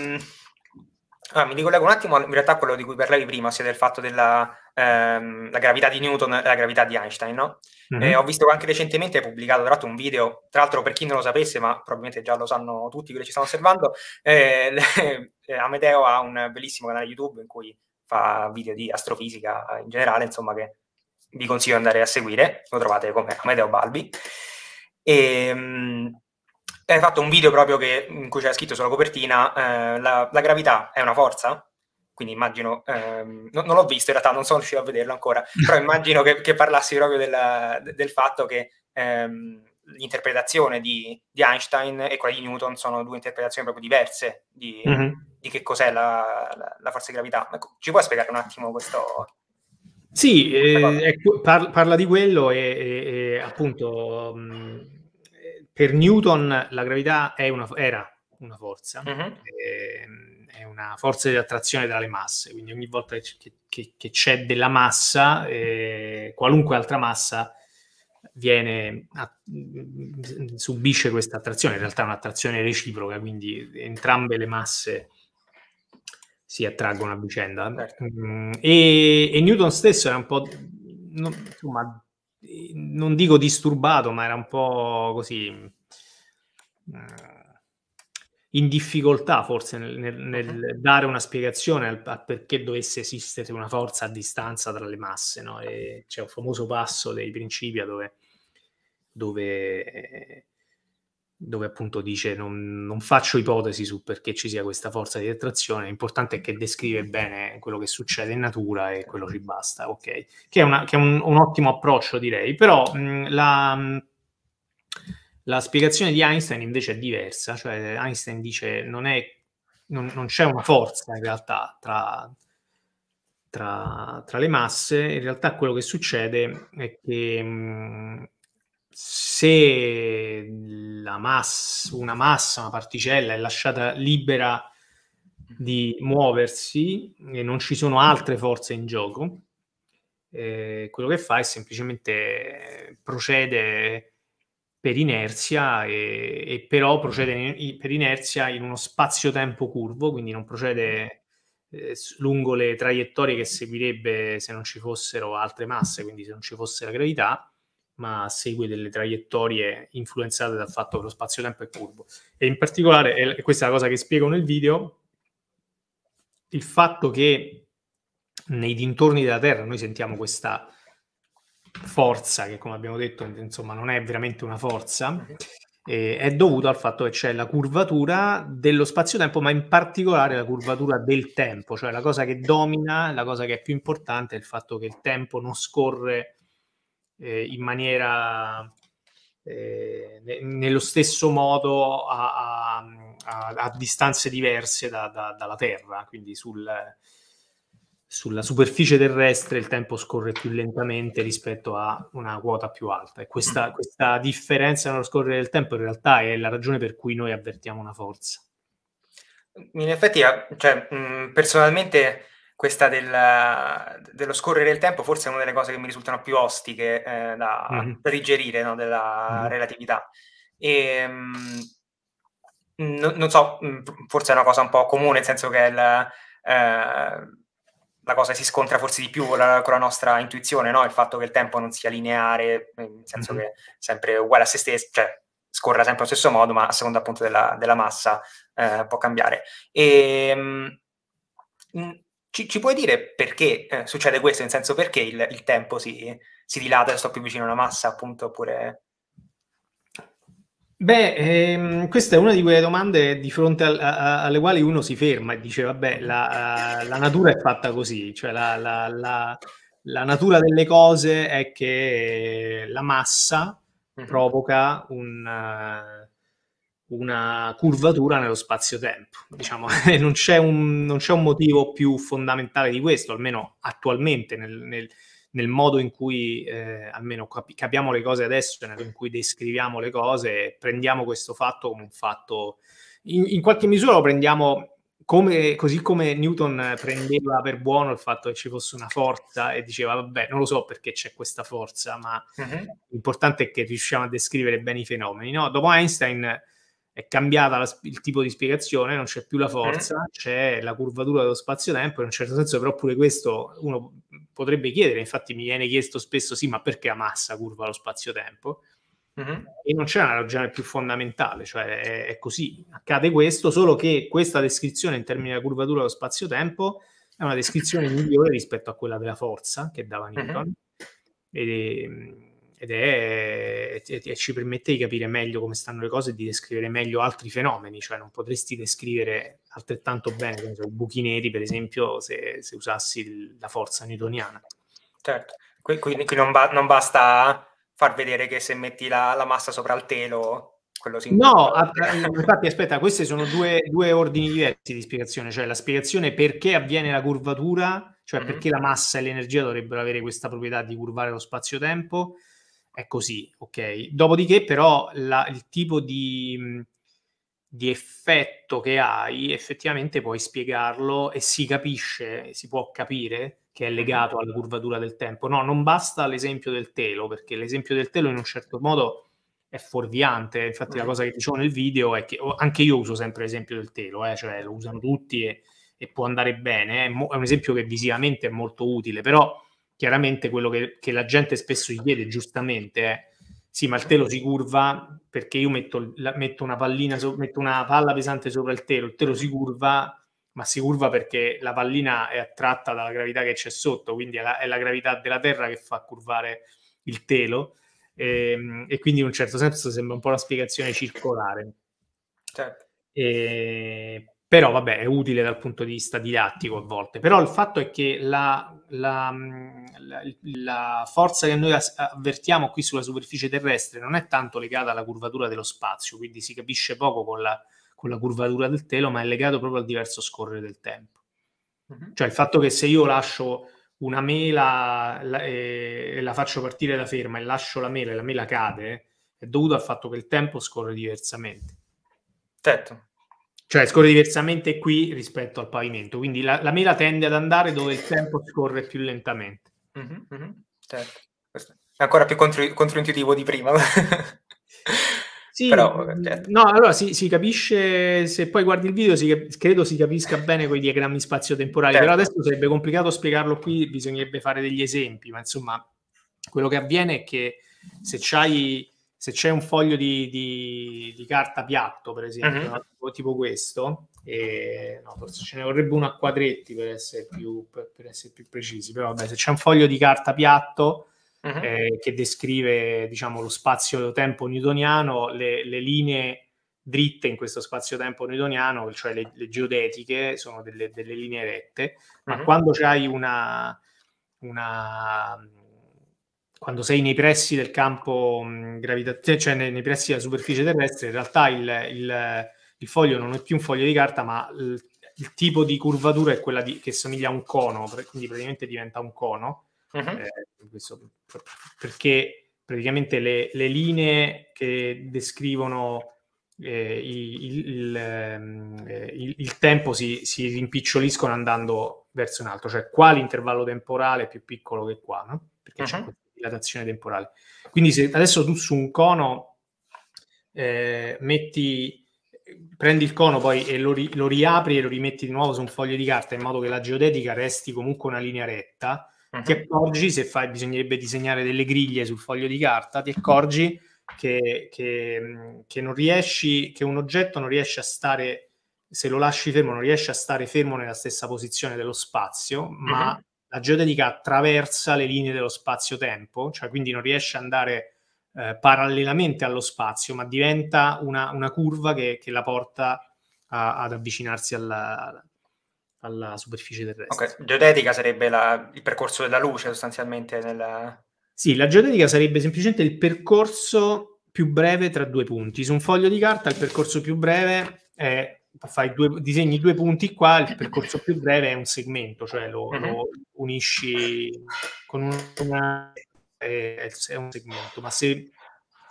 allora, ah, mi ricollego un attimo in realtà a quello di cui parlavi prima, sia del fatto della ehm, la gravità di Newton e la gravità di Einstein, no? Mm-hmm. ho visto anche recentemente, pubblicato tra l'altro un video, tra l'altro per chi non lo sapesse, ma probabilmente già lo sanno tutti quelli che ci stanno osservando, eh, (laughs) le, eh, Amedeo ha un bellissimo canale YouTube in cui fa video di astrofisica in generale, insomma che vi consiglio di andare a seguire, lo trovate come Amedeo Balbi. E, mh, hai fatto un video proprio che, in cui c'era scritto sulla copertina eh, la, la, gravità è una forza? quindi immagino, ehm, no, non l'ho visto in realtà, non sono riuscito a vederlo ancora, (laughs) però immagino che, che parlassi proprio della, del fatto che ehm, l'interpretazione di, di, Einstein e quella di Newton sono due interpretazioni proprio diverse di, mm-hmm. di che cos'è la, la, la forza di gravità. Ecco, ci puoi spiegare un attimo questo? Sì, eh, par- parla di quello e, e, e appunto mh, mm, per Newton la gravità una, era una forza. Mm-hmm. E, ehm, è una forza di attrazione tra le masse, quindi ogni volta che, che, che c'è della massa, eh, qualunque altra massa viene, a, subisce questa attrazione, in realtà è un'attrazione reciproca, quindi entrambe le masse si attraggono a vicenda. Certo. Mm, e, e, Newton stesso era un po', non, insomma, non dico disturbato, ma era un po' così... Uh, in difficoltà forse nel, nel, nel dare una spiegazione al, al, perché dovesse esistere una forza a distanza tra le masse. No? E c'è un famoso passo dei Principia dove, dove, dove appunto dice non, non, faccio ipotesi su perché ci sia questa forza di attrazione, l'importante è che descrive bene quello che succede in natura e certo. quello ci basta, ok? Che è, una, che è un, un, ottimo approccio direi, però mh, la la spiegazione di Einstein invece è diversa, cioè Einstein dice non, è, non, non c'è una forza in realtà tra, tra, tra, le masse, in realtà quello che succede è che mh, se massa, una massa, una particella è lasciata libera di muoversi e non ci sono altre forze in gioco, eh, quello che fa è semplicemente procede per inerzia e, e però procede in, per inerzia in uno spazio-tempo curvo, quindi non procede eh, lungo le traiettorie che seguirebbe se non ci fossero altre masse, quindi se non ci fosse la gravità, ma segue delle traiettorie influenzate dal fatto che lo spazio-tempo è curvo. E in particolare, e questa è la cosa che spiego nel video, il fatto che nei dintorni della Terra noi sentiamo questa forza, che come abbiamo detto insomma non è veramente una forza, eh, è dovuto al fatto che c'è la curvatura dello spazio-tempo, ma in particolare la curvatura del tempo, cioè la cosa che domina, la cosa che è più importante è il fatto che il tempo non scorre eh, in maniera eh, nello stesso modo a, a, a, distanze diverse da, da, dalla Terra, quindi sul, sulla superficie terrestre il tempo scorre più lentamente rispetto a una quota più alta e questa, mm. questa differenza nello scorrere del tempo in realtà è la ragione per cui noi avvertiamo una forza. In effetti, ah, cioè, mm, personalmente questa del, dello scorrere del tempo forse è una delle cose che mi risultano più ostiche eh, da, mm-hmm. digerire no, della mm-hmm. relatività. E, mh, non, non so, mm, forse è una cosa un po' comune, nel senso che il... Eh, la cosa si scontra forse di più con la, con la nostra intuizione, no? il fatto che il tempo non sia lineare, mm, nel senso mm-hmm. che è sempre uguale a se stesso, cioè scorra sempre allo stesso modo, ma a seconda appunto della, della massa eh, può cambiare. E, ehm, mh, mm, ci, ci, puoi dire perché eh, succede questo, nel senso perché il, il tempo si, si dilata e sto più vicino alla massa, appunto, oppure... Beh, ehm, questa è una di quelle domande di fronte al, a, alle quali uno si ferma e dice, vabbè, la, eh, la natura è fatta così, cioè la, la, la, natura delle cose è che la massa mm-hmm. provoca un, eh, una curvatura nello spazio-tempo, diciamo, (laughs) non c'è, un, non c'è, un, motivo più fondamentale di questo, almeno attualmente nel, nel nel modo in cui eh, almeno cap- capiamo le cose adesso, nel modo in cui descriviamo le cose, prendiamo questo fatto come un fatto, in, in qualche misura lo prendiamo come, così come Newton prendeva per buono il fatto che ci fosse una forza e diceva vabbè non lo so perché c'è questa forza ma uh-huh. l'importante è che riusciamo a descrivere bene i fenomeni no? dopo Einstein è cambiata la, il tipo di spiegazione, non c'è più la mm. forza, c'è la curvatura dello spazio-tempo, in un certo senso però pure questo uno potrebbe chiedere, infatti mi viene chiesto spesso sì, ma perché la massa curva lo spazio-tempo? Mm-hmm. E non c'è una ragione più fondamentale, cioè è, è, così, accade questo, solo che questa descrizione in termini della curvatura dello spazio-tempo è una descrizione migliore rispetto a quella della forza che dava mm-hmm. Newton. Mm-hmm. E, ed è, e ci permette di capire meglio come stanno le cose e di descrivere meglio altri fenomeni, cioè non potresti descrivere altrettanto bene i buchi neri, per esempio, se, se usassi la forza newtoniana. Certo, quindi non, ba- non basta far vedere che se metti la, la massa sopra il telo No, infatti aspetta, questi sono due, due, ordini diversi di spiegazione, cioè la spiegazione perché avviene la curvatura, cioè mm-hmm. perché la massa e l'energia dovrebbero avere questa proprietà di curvare lo spazio-tempo è così, ok? Dopodiché però la, il tipo di, mm, di, effetto che hai effettivamente puoi spiegarlo e si capisce, si può capire che è mhm. legato alla curvatura del tempo. No, non basta l'esempio del telo, perché l'esempio del telo in un certo modo è fuorviante, infatti la mm. cosa che dicevo nel video è che anche io uso sempre l'esempio del telo, eh? cioè lo usano tutti e, e può andare bene, eh. è, mo- è un esempio che visivamente è molto utile, però chiaramente quello che, che, la gente spesso gli chiede giustamente è sì, ma il telo si curva perché io metto, la, metto, una pallina, so, metto una palla pesante sopra il telo, il telo si curva, ma si curva perché la pallina è attratta dalla gravità che c'è sotto, quindi è la, è la gravità della Terra che fa curvare il telo e, ehm, e, quindi in un certo senso sembra un po' la spiegazione circolare. Certo. E, però vabbè, è utile dal punto di vista didattico a volte, però il fatto è che la la, la, la, forza che noi avvertiamo qui sulla superficie terrestre non è tanto legata alla curvatura dello spazio, quindi si capisce poco con la, con la curvatura del telo, ma è legato proprio al diverso scorrere del tempo. Mm-hmm. Cioè il fatto che se io lascio una mela la, e la faccio partire da ferma e lascio la mela e la mela cade, è dovuto al fatto che il tempo scorre diversamente. Certo. Cioè scorre diversamente qui rispetto al pavimento, quindi la, la mela tende ad andare dove il tempo scorre più lentamente. Mm-hmm, mm-hmm, certo. è ancora più contro, controintuitivo di prima. (laughs) Sì, Però, mm, certo. no, allora si, si, capisce, se poi guardi il video, si, credo si capisca bene con i diagrammi spazio-temporali, certo. però adesso sarebbe complicato spiegarlo qui, bisognerebbe fare degli esempi, ma insomma, quello che avviene è che se c'hai se c'è un foglio di, di, di carta piatto, per esempio, uh-huh. tipo, tipo, questo, e, no, forse ce ne vorrebbe uno a quadretti per essere più, per, per essere più precisi, però vabbè, se c'è un foglio di carta piatto uh-huh. eh, che descrive diciamo, lo spazio-tempo newtoniano, le, le linee dritte in questo spazio-tempo newtoniano, cioè le, le geodetiche, sono delle, delle linee rette, ma uh-huh. quando c'hai una, una quando sei nei pressi del campo gravitazionale, cioè, cioè nei, nei, pressi della superficie terrestre, in realtà il, il, il, foglio non è più un foglio di carta, ma il, il tipo di curvatura è quella di, che somiglia a un cono, quindi praticamente diventa un cono. Uh-huh. Eh, perché praticamente le, le, linee che descrivono eh, ehm, eh, il, il, tempo si, si, rimpiccioliscono andando verso un altro, cioè qua l'intervallo temporale è più piccolo che qua, no? perché uh-huh. c'è questo dilatazione temporale. Quindi se adesso tu su un cono eh, metti, prendi il cono poi e lo, ri, lo, riapri e lo rimetti di nuovo su un foglio di carta in modo che la geodetica resti comunque una linea retta, uh-huh. ti accorgi, se fai, bisognerebbe disegnare delle griglie sul foglio di carta, ti accorgi che, che, che non riesci, che un oggetto non riesce a stare se lo lasci fermo non riesce a stare fermo nella stessa posizione dello spazio, ma uh-huh la geodetica attraversa le linee dello spazio-tempo, cioè quindi non riesce ad andare eh, parallelamente allo spazio, ma diventa una, una curva che, che, la porta a, ad avvicinarsi alla, alla, superficie terrestre. Ok, geodetica sarebbe la, il percorso della luce sostanzialmente. Nella... Sì, la geodetica sarebbe semplicemente il percorso più breve tra due punti. Su un foglio di carta il percorso più breve è fai due, disegni due punti qua, il percorso più breve è un segmento, cioè lo, mm-hmm. lo unisci con una... È, è, un segmento, ma se,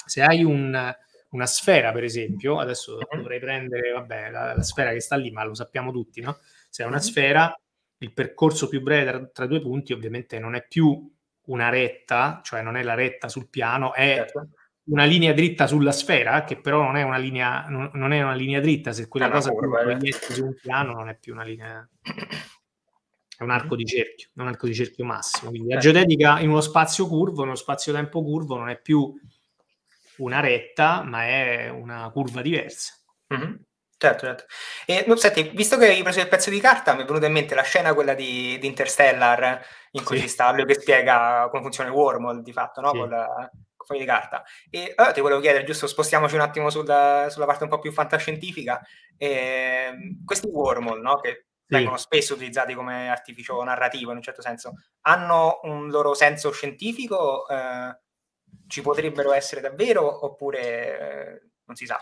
se hai un, una sfera, per esempio, adesso mhm. dovrei prendere vabbè, la, la, sfera che sta lì, ma lo sappiamo tutti, no? Se hai una mhm. sfera, il percorso più breve tra, tra due punti ovviamente non è più una retta, cioè non è la retta sul piano, è certo una linea dritta sulla sfera, che però non è una linea, non, è una linea dritta, se quella ah, cosa eh. proietti su un piano non è più una linea... È un arco di cerchio, un arco di cerchio massimo. Quindi la geodetica in uno spazio curvo, in uno spazio-tempo curvo, non è più una retta, ma è una curva diversa. Mm-hmm. Certo, certo. E, no, senti, visto che hai preso il pezzo di carta, mi è venuta in mente la scena quella di, di Interstellar in cui sì. ci sta lui che spiega come funziona il wormhole di fatto, no? Sì. Con la, fogli di carta. E allora eh, ti volevo chiedere, giusto, spostiamoci un attimo sulla, sulla parte un po' più fantascientifica. Eh, questi wormhole, no? Che sì. vengono spesso utilizzati come artificio narrativo in un certo senso, hanno un loro senso scientifico? Eh, ci potrebbero essere davvero oppure eh, non si sa?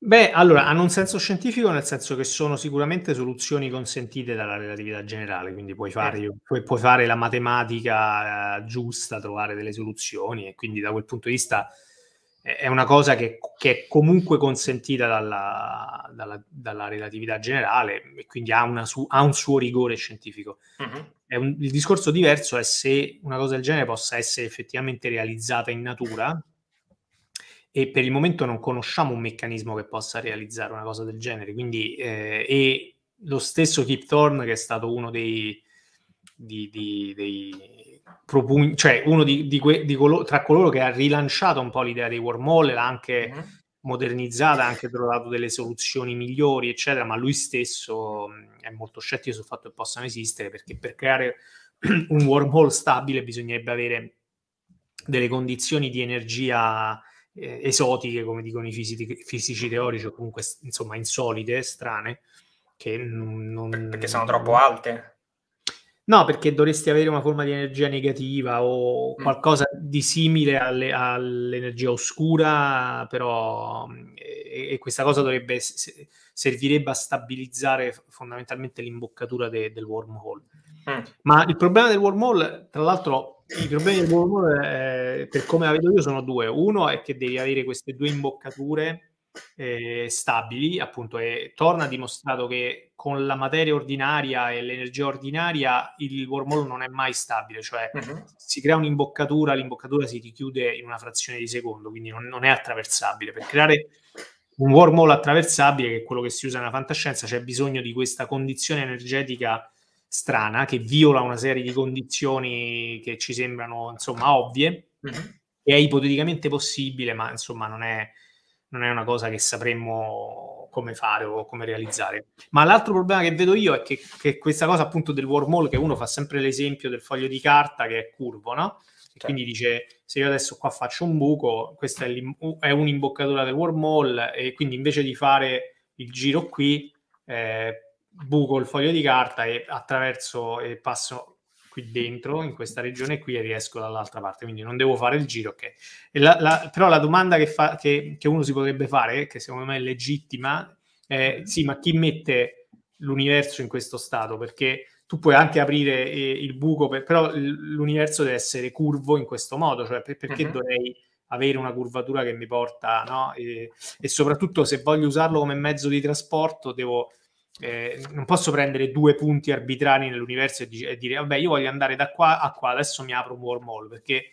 Beh, allora, hanno un senso scientifico nel senso che sono sicuramente soluzioni consentite dalla relatività generale, quindi puoi fare, Eh. puoi fare la matematica, eh, giusta, trovare delle soluzioni e quindi da quel punto di vista è una cosa che che è comunque consentita dalla dalla dalla relatività generale e quindi ha una su ha un suo rigore scientifico. Mh-mh. È un il discorso diverso è se una cosa del genere possa essere effettivamente realizzata in natura e per il momento non conosciamo un meccanismo che possa realizzare una cosa del genere. Quindi, eh, e lo stesso Kip Thorne, che è stato uno dei, di, di, dei propugni, cioè uno di, di, que, di colo, tra coloro che ha rilanciato un po' l'idea dei wormhole, l'ha anche mm-hmm. modernizzata, ha anche trovato delle soluzioni migliori, eccetera, ma lui stesso è molto scettico sul fatto che possano esistere, perché per creare (clears throat) un wormhole stabile bisognerebbe avere delle condizioni di energia eh, esotiche, come dicono i fisici, fisici teorici, o comunque insomma insolite, strane, che non... Perché sono troppo alte? No, perché dovresti avere una forma di energia negativa o mm. qualcosa di simile alle, all'energia oscura, però mm, e, e questa cosa dovrebbe, se, servirebbe a stabilizzare fondamentalmente l'imboccatura de, del wormhole. Mm. Ma il problema del wormhole, tra l'altro, i problemi del buon umore, eh, per come la vedo io, sono due. Uno è che devi avere queste due imboccature eh, stabili, appunto, e torna ha dimostrato che con la materia ordinaria e l'energia ordinaria il wormhole non è mai stabile, cioè uh-huh. si crea un'imboccatura, l'imboccatura si richiude in una frazione di secondo, quindi non, non è attraversabile. Per creare un wormhole attraversabile, che è quello che si usa nella fantascienza, c'è bisogno di questa condizione energetica strana che viola una serie di condizioni che ci sembrano insomma ovvie mm-hmm. è ipoteticamente possibile ma insomma non è, non è una cosa che sapremmo come fare o come realizzare. Ma l'altro problema che vedo io è che, che questa cosa appunto del wormhole, che uno fa sempre l'esempio del foglio di carta che è curvo, no? E quindi certo. dice, se io adesso qua faccio un buco, questa è, è un'imboccatura del wormhole e quindi invece di fare il giro qui, eh, buco il foglio di carta e attraverso e passo qui dentro, in questa regione qui, e riesco dall'altra parte, quindi non devo fare il giro. Ok. La, la, però la domanda che, fa, che, che, uno si potrebbe fare, che secondo me è legittima, è sì, ma chi mette l'universo in questo stato? Perché tu puoi anche aprire eh, il buco, per, però l'universo deve essere curvo in questo modo, cioè per, perché uh-huh. dovrei avere una curvatura che mi porta, no? E, e soprattutto se voglio usarlo come mezzo di trasporto devo eh, non posso prendere due punti arbitrari nell'universo e, dice, e, dire vabbè io voglio andare da qua a qua, adesso mi apro un wormhole, perché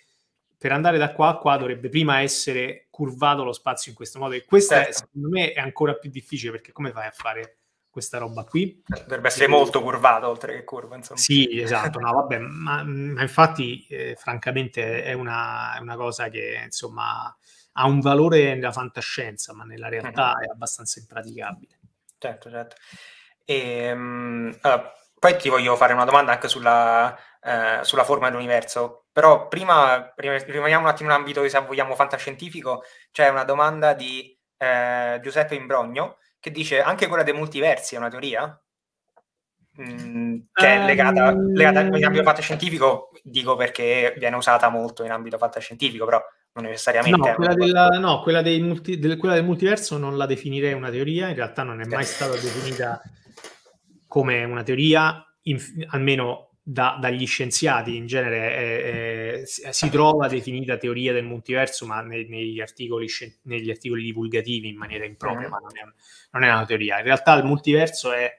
per andare da qua a qua dovrebbe prima essere curvato lo spazio in questo modo e questa certo. è, secondo me è ancora più difficile perché come fai a fare questa roba qui. Dovrebbe essere molto curvato oltre che curva, insomma. Sì, esatto, no, vabbè, ma, ma infatti, eh, francamente, è una, è una, cosa che, insomma, ha un valore nella fantascienza, ma nella realtà mm-hmm. è abbastanza impraticabile certo, certo. E, um, allora, poi ti voglio fare una domanda anche sulla, eh, sulla forma dell'universo, però prima rimaniamo un attimo in ambito, se vogliamo, fantascientifico, c'è una domanda di eh, Giuseppe Imbrogno che dice anche quella dei multiversi è una teoria? Mm, che è legata, um... legata in ambito ehm. fantascientifico, dico perché viene usata molto in ambito fantascientifico, però non necessariamente. No, quella, della, no quella, multi, del, quella, del, multiverso non la definirei una teoria, in realtà non è mai stata definita come una teoria, in, almeno da, dagli scienziati in genere è, è, si trova definita teoria del multiverso, ma nei, negli, articoli, negli, articoli, divulgativi in maniera impropria, mm. ma non è, non è, una teoria. In realtà il multiverso è,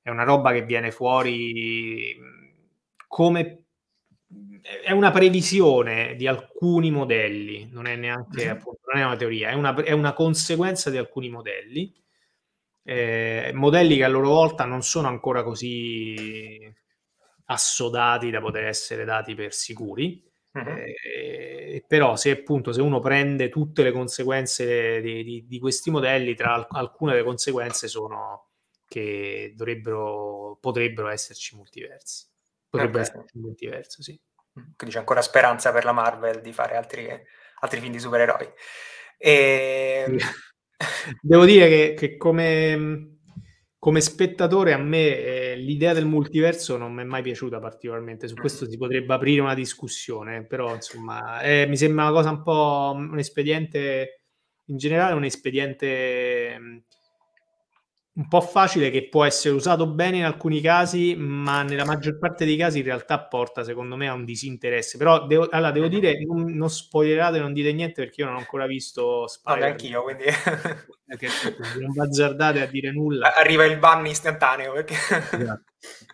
è una roba che viene fuori mm, come è una previsione di alcuni modelli, non è neanche mm appunto, non è una teoria, è una, è una conseguenza di alcuni modelli, eh, modelli che a loro volta non sono ancora così assodati da poter essere dati per sicuri. Mm-hmm. Eh, però se appunto se uno prende tutte le conseguenze di, di, di questi modelli, tra alcune delle conseguenze sono che dovrebbero, potrebbero esserci multiversi. Potrebbe okay. esserci multiverso, sì quindi c'è ancora speranza per la Marvel di fare altri, altri film di supereroi. E... Mm, (laughs) Devo dire che, che come, come, spettatore a me eh, l'idea del multiverso non mi è mai piaciuta particolarmente, su mm. questo si potrebbe aprire una discussione, però insomma eh, mi sembra una cosa un po' un espediente, in generale un espediente... Mm, un po' facile che può essere usato bene in alcuni casi, ma nella maggior parte dei casi in realtà porta secondo me a un disinteresse. Però devo, allora, devo dire, non, non spoilerate, non dite niente perché io non ho ancora visto Spider. No, anch'io, quindi... perché, (laughs) non bazzardate a dire nulla. Arriva il ban istantaneo. Perché... (laughs) Esatto.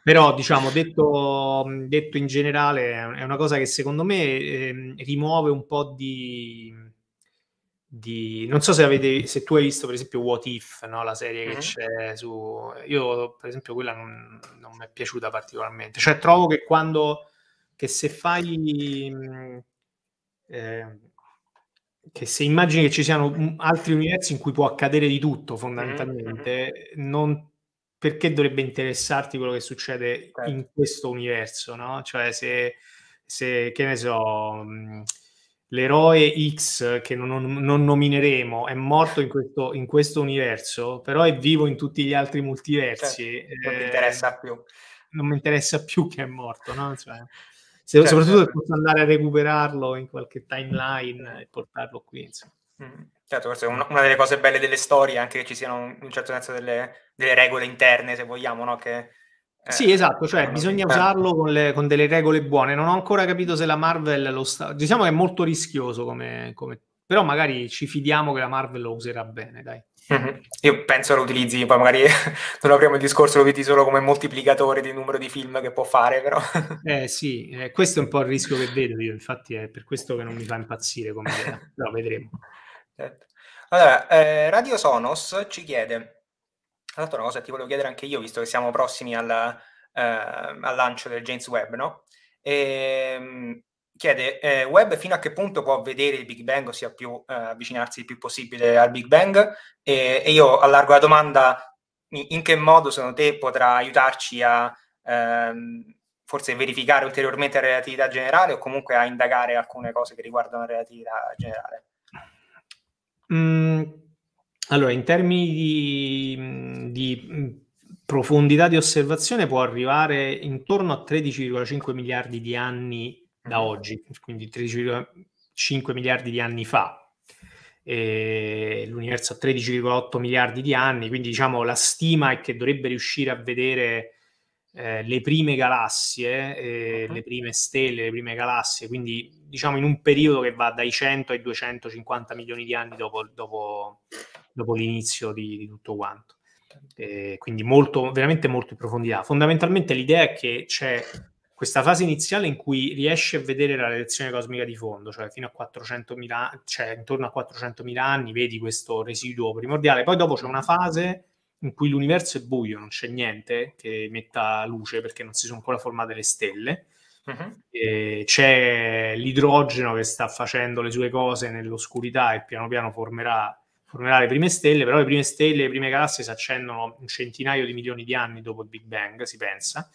Però diciamo, detto, detto, in generale, è una cosa che secondo me eh, rimuove un po' di di... Non so se, avete, se tu hai visto per esempio What If, no? la serie mm-hmm. che mhm. c'è su... Io per esempio quella non, non mi è piaciuta particolarmente. Cioè trovo che quando... che se fai... Eh, che se immagini che ci siano altri universi in cui può accadere di tutto mhm, fondamentalmente, mm-hmm. non perché dovrebbe interessarti quello che succede certo. in questo universo, no? Cioè, se, se, che ne so, l'eroe X che non, non nomineremo è morto in questo, in questo, universo, però è vivo in tutti gli altri multiversi. Certo, non eh, mi interessa più. Non mi interessa più che è morto, no? Cioè, se, certo, soprattutto certo. posso andare a recuperarlo in qualche timeline e portarlo qui. Mm, certo, questa è una, una, delle cose belle delle storie, anche che ci siano in un certo senso delle, delle regole interne, se vogliamo, no? che eh, sì, esatto, cioè eh, bisogna certo. usarlo con, le, con, delle regole buone. Non ho ancora capito se la Marvel lo sta... Diciamo che è molto rischioso come, come... Però magari ci fidiamo che la Marvel lo userà bene, dai. Mm-hmm. Io penso lo utilizzi, poi magari (laughs) non apriamo il discorso, lo vedi solo come moltiplicatore del numero di film che può fare, però. (laughs) Eh sì, eh, questo è un po' il rischio che vedo io, infatti è per questo che non mi fa impazzire come idea, però vedremo. (laughs) Certo. Allora, eh, Radio Sonos ci chiede, tra l'altro una cosa che ti volevo chiedere anche io, visto che siamo prossimi al, eh, al lancio del James Webb, no? E, ehm, chiede, eh, Webb fino a che punto può vedere il Big Bang, ossia più, eh, avvicinarsi il più possibile al Big Bang? E, e io allargo la domanda, in, in, che modo secondo te potrà aiutarci a ehm, forse verificare ulteriormente la relatività generale o comunque a indagare alcune cose che riguardano la relatività generale? Mm allora, in termini di, di, mm, profondità di osservazione può arrivare intorno a 13,5 miliardi di anni da mm. oggi, quindi 13,5 miliardi di anni fa. E l'universo ha 13,8 miliardi di anni, quindi diciamo la stima è che dovrebbe riuscire a vedere eh, le prime galassie, eh, le prime stelle, le prime galassie, quindi diciamo in un periodo che va dai 100 ai 250 milioni di anni dopo, dopo, dopo l'inizio di, di, tutto quanto. Eh, quindi molto, veramente molto in profondità. Fondamentalmente l'idea è che c'è questa fase iniziale in cui riesci a vedere la radiazione cosmica di fondo, cioè fino a 400.000, cioè intorno a 400.000 anni vedi questo residuo primordiale, poi dopo c'è una fase in cui l'universo è buio, non c'è niente che metta luce perché non si sono ancora formate le stelle. Uh-huh. c'è l'idrogeno che sta facendo le sue cose nell'oscurità e piano piano formerà, formerà, le prime stelle, però le prime stelle, le prime galassie si accendono un centinaio di milioni di anni dopo il Big Bang, si pensa,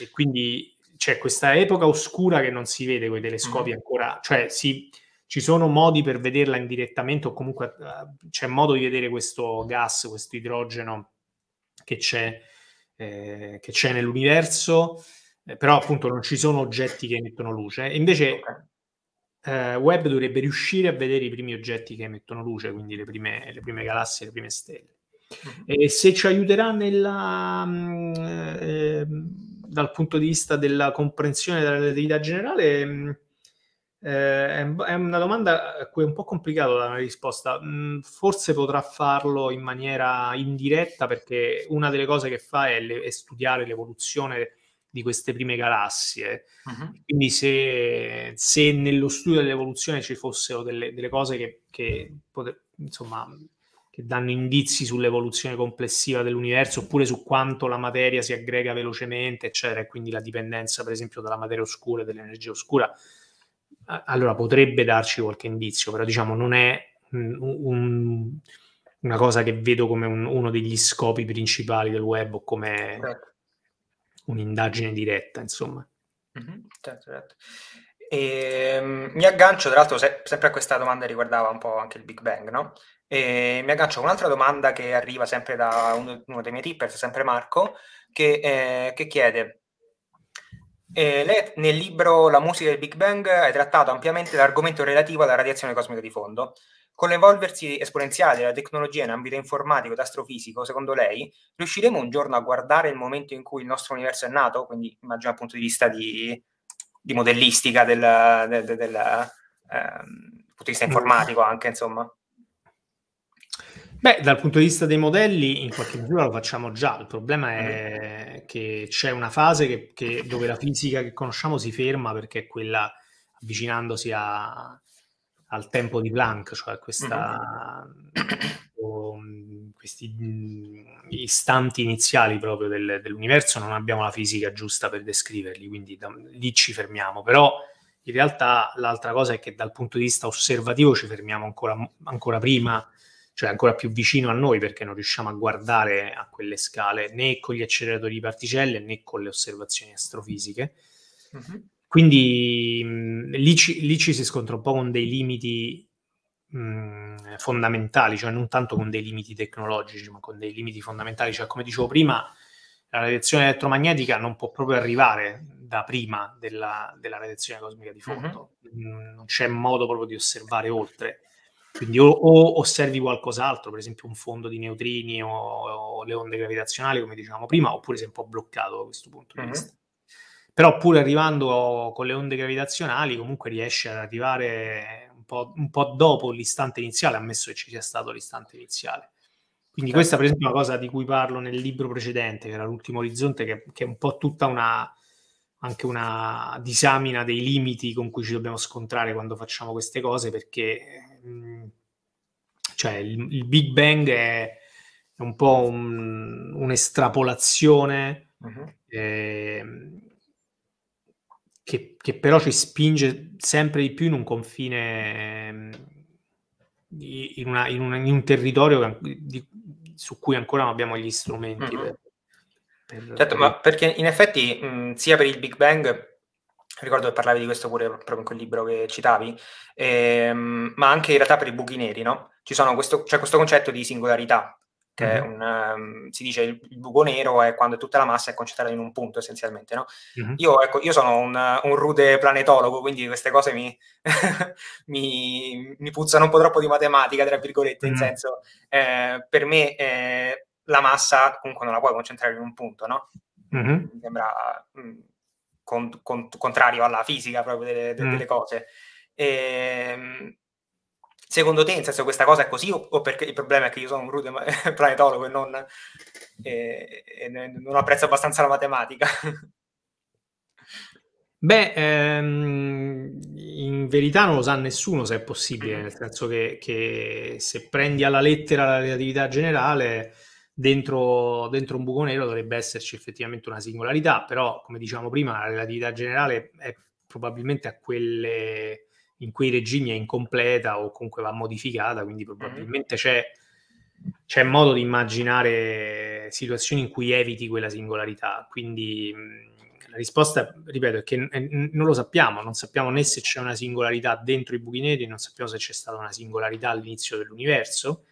e quindi c'è questa epoca oscura che non si vede con i telescopi uh-huh. ancora, cioè si, ci sono modi per vederla indirettamente o comunque uh, c'è modo di vedere questo gas, questo idrogeno che c'è, eh, che c'è nell'universo, eh, però appunto non ci sono oggetti che emettono luce. invece eh, Webb dovrebbe riuscire a vedere i primi oggetti che emettono luce, quindi le prime, le prime galassie, le prime stelle. Mhm. E se ci aiuterà nella, mm, eh, ehm, dal punto di vista della comprensione della relatività generale mm, eh, è una domanda a cui è un po' complicato dare una risposta. Mm, forse potrà farlo in maniera indiretta perché una delle cose che fa è, le, è studiare l'evoluzione di queste prime galassie. Uh-huh. Quindi se, se, nello studio dell'evoluzione ci fossero delle, delle cose che, che poter, insomma, che danno indizi sull'evoluzione complessiva dell'universo oppure su quanto la materia si aggrega velocemente, eccetera, e quindi la dipendenza, per esempio, dalla materia oscura e dell'energia oscura allora potrebbe darci qualche indizio, però diciamo non è un, un, una cosa che vedo come un, uno degli scopi principali del web o come certo. un'indagine diretta, insomma. Mm-hmm, certo, certo. E, ehm, mi aggancio, tra l'altro, se, sempre a questa domanda riguardava un po' anche il Big Bang, no? E ehm, mi aggancio a un'altra domanda che arriva sempre da uno, uno dei miei tippers, sempre Marco, che, eh, che chiede eh, lei nel libro La musica del Big Bang ha trattato ampiamente l'argomento relativo alla radiazione cosmica di fondo. Con l'evolversi esponenziale della tecnologia in ambito informatico ed astrofisico, secondo lei, riusciremo un giorno a guardare il momento in cui il nostro universo è nato? Quindi immagino dal punto di vista di, di modellistica, ehm, dal del, del, eh, punto di vista mm. informatico anche, insomma. Beh, dal punto di vista dei modelli, in qualche misura lo facciamo già. Il problema è mm-hmm. che c'è una fase che, che, dove la fisica che conosciamo si ferma perché è quella avvicinandosi a, al tempo di Planck, cioè questa, um, questi mm, istanti iniziali proprio del, dell'universo. Non abbiamo la fisica giusta per descriverli, quindi da, lì ci fermiamo. Però in realtà l'altra cosa è che dal punto di vista osservativo ci fermiamo ancora, ancora prima cioè ancora più vicino a noi perché non riusciamo a guardare a quelle scale né con gli acceleratori di particelle né con le osservazioni astrofisiche. Mm-hmm. Quindi mh, mm, lì, ci, lì, ci, si scontra un po' con dei limiti mh, mm, fondamentali, cioè non tanto con dei limiti tecnologici, ma con dei limiti fondamentali. Cioè, come dicevo prima, la radiazione elettromagnetica non può proprio arrivare da prima della, della radiazione cosmica di mhm. fondo, mm-hmm. non c'è modo proprio di osservare oltre. Quindi o, o, osservi qualcos'altro, per esempio un fondo di neutrini o, o, le onde gravitazionali, come dicevamo prima, oppure sei un po' bloccato da questo punto mm-hmm. di vista. Però pur arrivando con le onde gravitazionali, comunque riesci ad arrivare un po', un po dopo l'istante iniziale, ammesso che ci sia stato l'istante iniziale. Quindi certo. questa, per esempio, è una cosa di cui parlo nel libro precedente, che era l'ultimo orizzonte, che, che è un po' tutta una, anche una disamina dei limiti con cui ci dobbiamo scontrare quando facciamo queste cose, perché cioè il, il, Big Bang è, è un po' un, un'estrapolazione uh-huh. eh, che, che, però ci spinge sempre di più in un confine, ehm, in, una, in, una, in un territorio di, su cui ancora non abbiamo gli strumenti. Uh-huh. Per, per, certo, per... ma perché in effetti mh, sia per il Big Bang ricordo che parlavi di questo pure proprio in quel libro che citavi, ehm, ma anche in realtà per i buchi neri, no? questo, c'è questo concetto di singolarità, che mm-hmm. un, um, si dice il, il, buco nero è quando tutta la massa è concentrata in un punto essenzialmente, no? mm-hmm. io, ecco, io, sono un, un, rude planetologo, quindi queste cose mi, (laughs) mi, mi, puzzano un po' troppo di matematica, tra virgolette, mm-hmm. in senso, eh, per me eh, la massa comunque non la puoi concentrare in un punto, no? Mi sembra... Mh, con, con, contrario alla fisica proprio delle, de, mm. delle cose. E, ehm, secondo te, in senso, questa cosa è così o, o, perché il problema è che io sono un rude (laughs) planetologo e non, eh, e, e non apprezzo abbastanza la matematica? (laughs) Beh, ehm, in verità non lo sa nessuno se è possibile, mm. nel senso che, che se prendi alla lettera la relatività generale dentro, dentro, un buco nero dovrebbe esserci effettivamente una singolarità, però come diciamo prima la relatività generale è probabilmente a quelle in cui i regimi è incompleta o comunque va modificata, quindi mm-hmm. probabilmente c'è, c'è modo di immaginare situazioni in cui eviti quella singolarità. Quindi la risposta, ripeto, è che non lo sappiamo, non sappiamo né se c'è una singolarità dentro i buchi neri, non sappiamo se c'è stata una singolarità all'inizio dell'universo,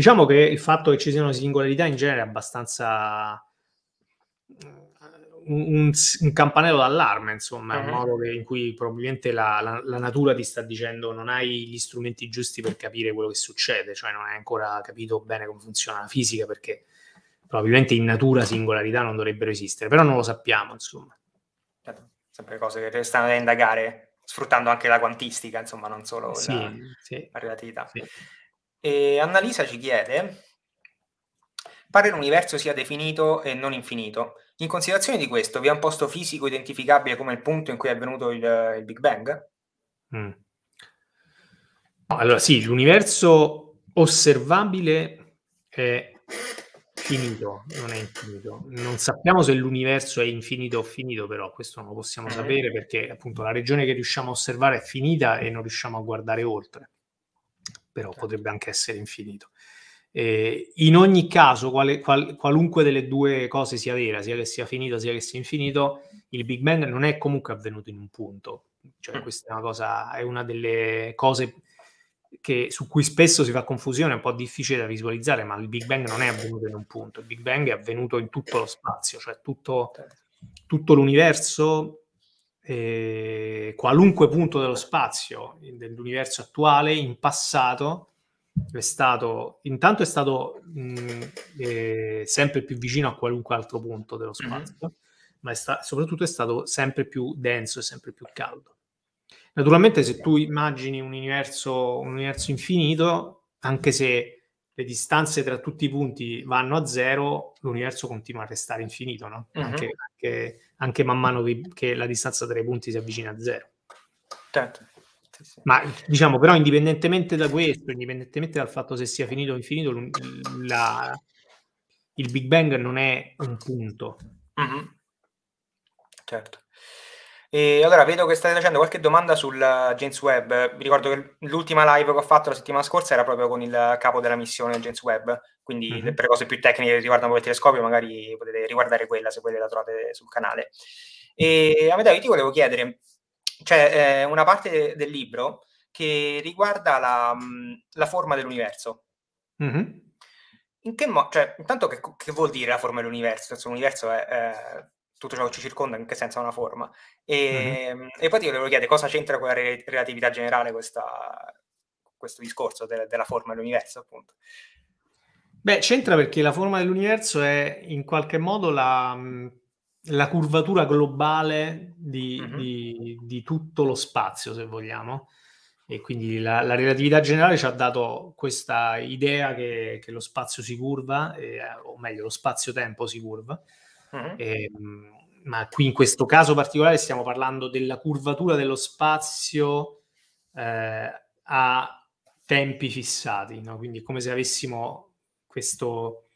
Diciamo che il fatto che ci siano singolarità in genere è abbastanza eh, un, un campanello d'allarme, insomma, è un mhm. modo che, in cui probabilmente la, la, la, natura ti sta dicendo non hai gli strumenti giusti per capire quello che succede, cioè non hai ancora capito bene come funziona la fisica perché probabilmente in natura singolarità non dovrebbero esistere, però non lo sappiamo, insomma. Certo, sempre cose che restano da indagare, sfruttando anche la quantistica, insomma, non solo sì, la, sì. la relatività. Sì. E Annalisa ci chiede, pare l'universo sia definito e non infinito. In considerazione di questo, vi è un posto fisico identificabile come il punto in cui è avvenuto il, il Big Bang? Mm. Allora, sì, l'universo osservabile è finito, non è infinito. Non sappiamo se l'universo è infinito o finito, però questo non lo possiamo eh. sapere perché appunto la regione che riusciamo a osservare è finita e non riusciamo a guardare oltre però certo. potrebbe anche essere infinito. Eh, in ogni caso, quale, qual, qualunque delle due cose sia vera, sia che sia finito, sia che sia infinito, il Big Bang non è comunque avvenuto in un punto. Cioè, mm. questa è una, cosa, è una delle cose che, su cui spesso si fa confusione, è un po' difficile da visualizzare, ma il Big Bang non è avvenuto in un punto, il Big Bang è avvenuto in tutto lo spazio, cioè tutto, certo. tutto l'universo eh, qualunque punto dello spazio dell'universo attuale, in passato, è stato, intanto è stato mh, eh, sempre più vicino a qualunque altro punto dello mm-hmm. spazio, mm-hmm. ma è sta- soprattutto è stato sempre più denso e sempre più caldo. Naturalmente se tu immagini un universo, un universo infinito, anche se le distanze tra tutti i punti vanno a zero, l'universo continua a restare infinito, no? mm-hmm. anche, anche anche man mano che, che la distanza tra i punti si avvicina a zero. Certo. Sì, sì. Ma diciamo però indipendentemente da questo, indipendentemente dal fatto se sia finito o infinito, la, il Big Bang non è un punto. Mm-hmm. Certo. E allora vedo che state facendo qualche domanda sul Gens eh, Web. Vi ricordo che l'ultima live che ho fatto la settimana scorsa era proprio con il capo della missione Gens Web, quindi mm-hmm. per cose più tecniche che riguardano il telescopio magari potete riguardare quella se volete la trovate sul canale. E a metà, io ti volevo chiedere, c'è cioè, eh, una parte del libro che riguarda la, mm, la forma dell'universo. Mm-hmm. In che modo, cioè, intanto che, che, vuol dire la forma dell'universo? L'universo è... Eh, tutto ciò che ci circonda anche senza una forma. E, mm-hmm. Ehm, e poi ti volevo chiedere cosa c'entra con la re- relatività generale questa, questo discorso de- della forma dell'universo, appunto. Beh, c'entra perché la forma dell'universo è in qualche modo la, la curvatura globale di, mm-hmm. di, di, tutto lo spazio, se vogliamo. E quindi la, la relatività generale ci ha dato questa idea che, che lo spazio si curva, eh, o meglio, lo spazio-tempo si curva, Uh-huh. Eh, ma qui in questo caso particolare stiamo parlando della curvatura dello spazio eh, a tempi fissati, no? quindi come se avessimo questo,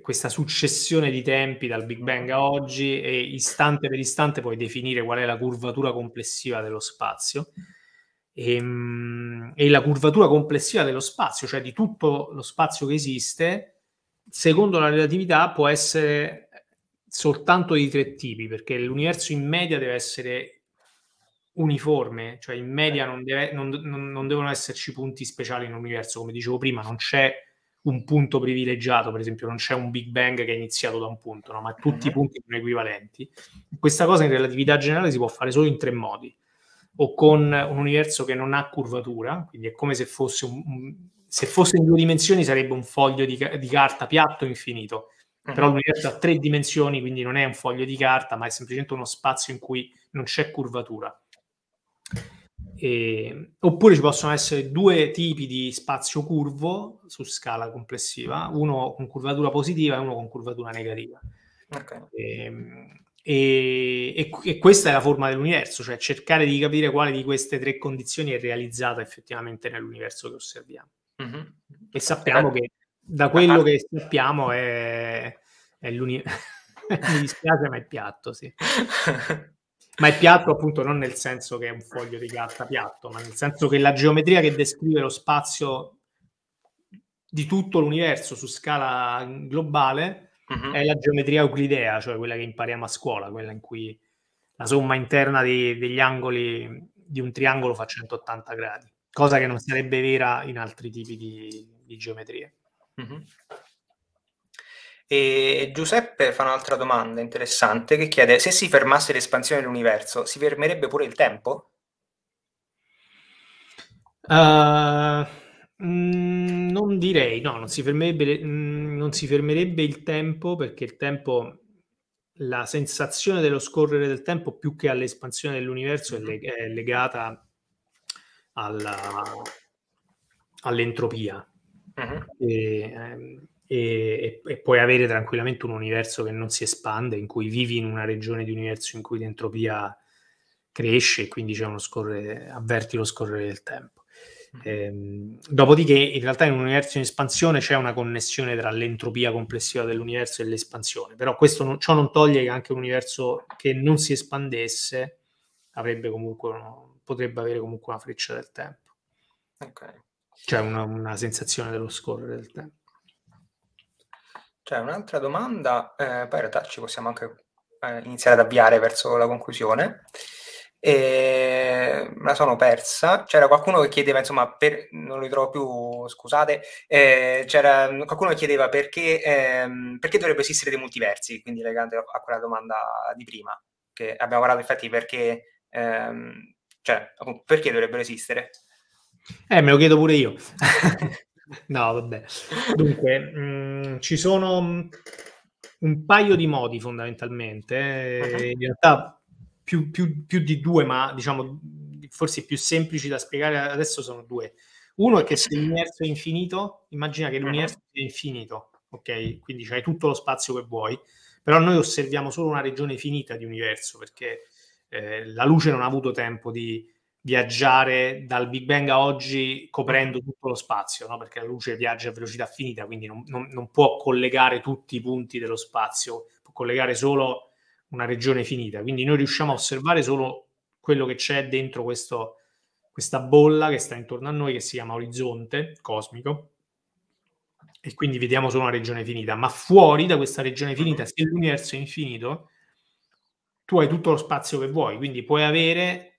questa successione di tempi dal Big Bang a oggi e istante per istante puoi definire qual è la curvatura complessiva dello spazio. E, ehm, e la curvatura complessiva dello spazio, cioè di tutto lo spazio che esiste, secondo la relatività può essere soltanto di tre tipi, perché l'universo in media deve essere uniforme, cioè in media eh. non, deve, non, non devono esserci punti speciali in un universo, come dicevo prima, non c'è un punto privilegiato, per esempio, non c'è un Big Bang che è iniziato da un punto, no? ma tutti i mm-hmm. punti sono equivalenti. Questa cosa in relatività generale si può fare solo in tre modi: o con un universo che non ha curvatura, quindi è come se fosse, un, se fosse in due dimensioni, sarebbe un foglio di, di carta piatto infinito. Mm-hmm. Però l'universo ha tre dimensioni, quindi non è un foglio di carta, ma è semplicemente uno spazio in cui non c'è curvatura. E... Oppure ci possono essere due tipi di spazio curvo su scala complessiva, uno con curvatura positiva e uno con curvatura negativa. Okay. Ehm, e... E... e questa è la forma dell'universo, cioè cercare di capire quale di queste tre condizioni è realizzata effettivamente nell'universo che osserviamo. Mm-hmm. E sappiamo che da quello che sappiamo è, è l'unico. (laughs) Mi dispiace, ma è piatto, sì. (laughs) ma è piatto appunto non nel senso che è un foglio di carta piatto, ma nel senso che la geometria che descrive lo spazio di tutto l'universo su scala globale uh-huh. è la geometria euclidea, cioè quella che impariamo a scuola, quella in cui la somma interna di, degli angoli di un triangolo fa 180 gradi, cosa che non sarebbe vera in altri tipi di, di geometrie. Mm-hmm. E Giuseppe fa un'altra domanda interessante che chiede se si fermasse l'espansione dell'universo, si fermerebbe pure il tempo? Uh, mh, mm, non direi, no, non si, mh, mm, non si, fermerebbe, il tempo perché il tempo, la sensazione dello scorrere del tempo più che all'espansione dell'universo è, leg- è legata alla, all'entropia uh-huh. e, e, e, puoi avere tranquillamente un universo che non si espande, in cui vivi in una regione di universo in cui l'entropia cresce e quindi c'è uno scorrere, avverti lo scorrere del tempo. Ehm, dopodiché, in realtà, in un universo in espansione c'è una connessione tra l'entropia complessiva dell'universo e l'espansione, però non, ciò non toglie che anche un universo che non si espandesse avrebbe comunque potrebbe avere comunque una freccia del tempo. Ok cioè una, una sensazione dello scorrere del tempo. C'è cioè, un'altra domanda, eh, poi in realtà ci possiamo anche eh, iniziare ad avviare verso la conclusione. E... Me la sono persa. C'era qualcuno che chiedeva, insomma, per... non lo trovo più, scusate. Eh, c'era qualcuno che chiedeva perché, ehm, perché dovrebbero esistere dei multiversi, quindi legando a quella domanda di prima, che abbiamo parlato infatti perché, ehm, cioè, perché dovrebbero esistere. Eh, me lo chiedo pure io. (laughs) no, vabbè. Dunque, mh, mm, ci sono mm, un paio di modi fondamentalmente, eh, in realtà più, più, più, di due, ma diciamo forse più semplici da spiegare adesso sono due. Uno è che se l'universo è infinito, immagina che l'universo è infinito, ok? Quindi c'hai tutto lo spazio che vuoi, però noi osserviamo solo una regione finita di universo perché eh, la luce non ha avuto tempo di viaggiare dal Big Bang a oggi coprendo mm. tutto lo spazio, no? perché la luce viaggia a velocità finita, quindi non, non, non, può collegare tutti i punti dello spazio, può collegare solo una regione finita. Quindi noi riusciamo a osservare solo quello che c'è dentro questo, questa bolla che sta intorno a noi, che si chiama orizzonte cosmico, e quindi vediamo solo una regione finita. Ma fuori da questa regione mm-hmm. finita, se l'universo è infinito, tu hai tutto lo spazio che vuoi, quindi puoi avere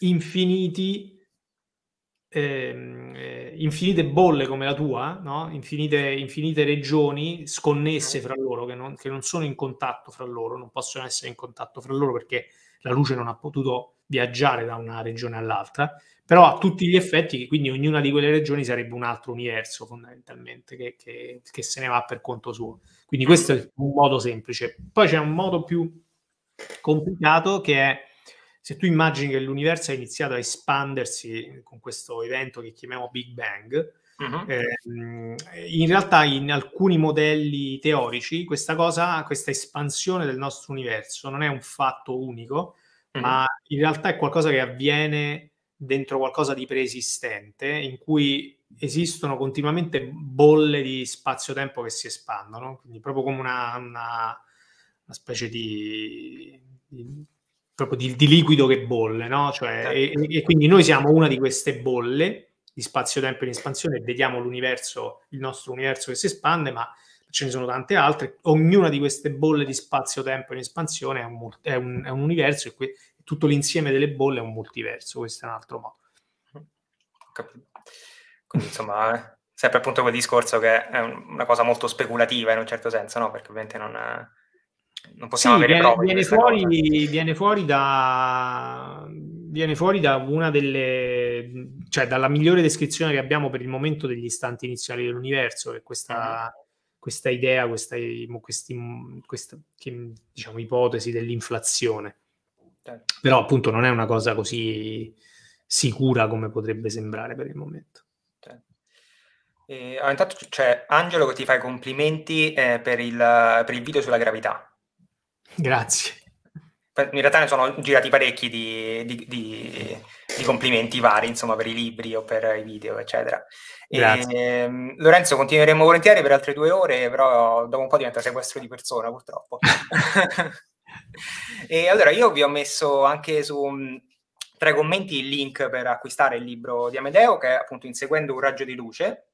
infiniti, ehm, eh, infinite bolle come la tua, no? infinite, infinite, regioni sconnesse fra loro, che non, che non sono in contatto fra loro, non possono essere in contatto fra loro perché la luce non ha potuto viaggiare da una regione all'altra, però a tutti gli effetti quindi ognuna di quelle regioni sarebbe un altro universo fondamentalmente che, che, che, se ne va per conto suo. Quindi questo è un modo semplice. Poi c'è un modo più complicato che è se tu immagini che l'universo ha iniziato a espandersi con questo evento che chiamiamo Big Bang, uh-huh. ehm, in realtà in alcuni modelli teorici questa cosa, questa espansione del nostro universo non è un fatto unico, uh-huh. ma in realtà è qualcosa che avviene dentro qualcosa di preesistente in cui esistono continuamente bolle di spazio-tempo che si espandono, quindi proprio come una, una, una specie di, di proprio di, di liquido che bolle, no? Cioè, eh. e, e quindi noi siamo una di queste bolle di spazio-tempo in espansione e vediamo l'universo, il nostro universo che si espande, ma ce ne sono tante altre. Ognuna di queste bolle di spazio-tempo in espansione è un, è un, è un universo e que- tutto l'insieme delle bolle è un multiverso. Questo è un altro modo. Capito. Quindi insomma, eh, sempre appunto quel discorso che è una cosa molto speculativa in un certo senso, no? Perché ovviamente non... È non possiamo sì, avere viene, prove. Viene fuori, viene fuori, da, viene fuori da una delle, cioè dalla migliore descrizione che abbiamo per il momento degli istanti iniziali dell'universo, che questa, mhm. questa idea, questa, questi, questa che, diciamo, ipotesi dell'inflazione. Certo. Però appunto non è una cosa così sicura come potrebbe sembrare per il momento. Certo. Eh, intanto c'è cioè, Angelo che ti fa i complimenti eh, per, il, per, il, video sulla gravità. Grazie. In realtà ne sono girati parecchi di, di, di, di complimenti vari, insomma, per i libri o per i video, eccetera. E, um, ehm, Lorenzo, continueremo volentieri per altre due ore, però dopo un po' diventa sequestro di persona, purtroppo. (laughs) e allora, io vi ho messo anche su tra i commenti il link per acquistare il libro di Amedeo, che è appunto Inseguendo un raggio di luce,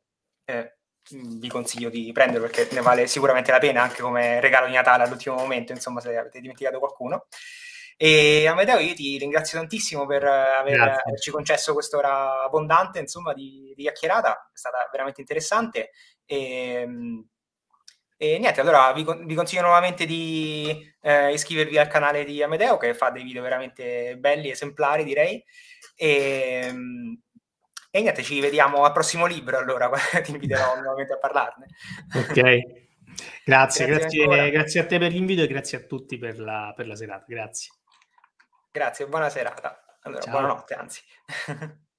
eh, vi consiglio di prenderlo perché ne vale sicuramente la pena anche come regalo di Natale all'ultimo momento, insomma, se avete dimenticato qualcuno. E Amedeo, io ti ringrazio tantissimo per eh, aver, averci concesso quest'ora abbondante, insomma, di, di, chiacchierata, è stata veramente interessante. E, e niente, allora vi, vi, consiglio nuovamente di eh, iscrivervi al canale di Amedeo che fa dei video veramente belli, esemplari direi. E, e niente, ci vediamo al prossimo libro, allora (laughs) ti inviterò (laughs) nuovamente a parlarne. Ok, grazie, grazie, grazie, grazie, a te per l'invito e grazie a tutti per la, per la serata. Grazie. Grazie, buona serata. Allora, buonanotte, anzi. (laughs)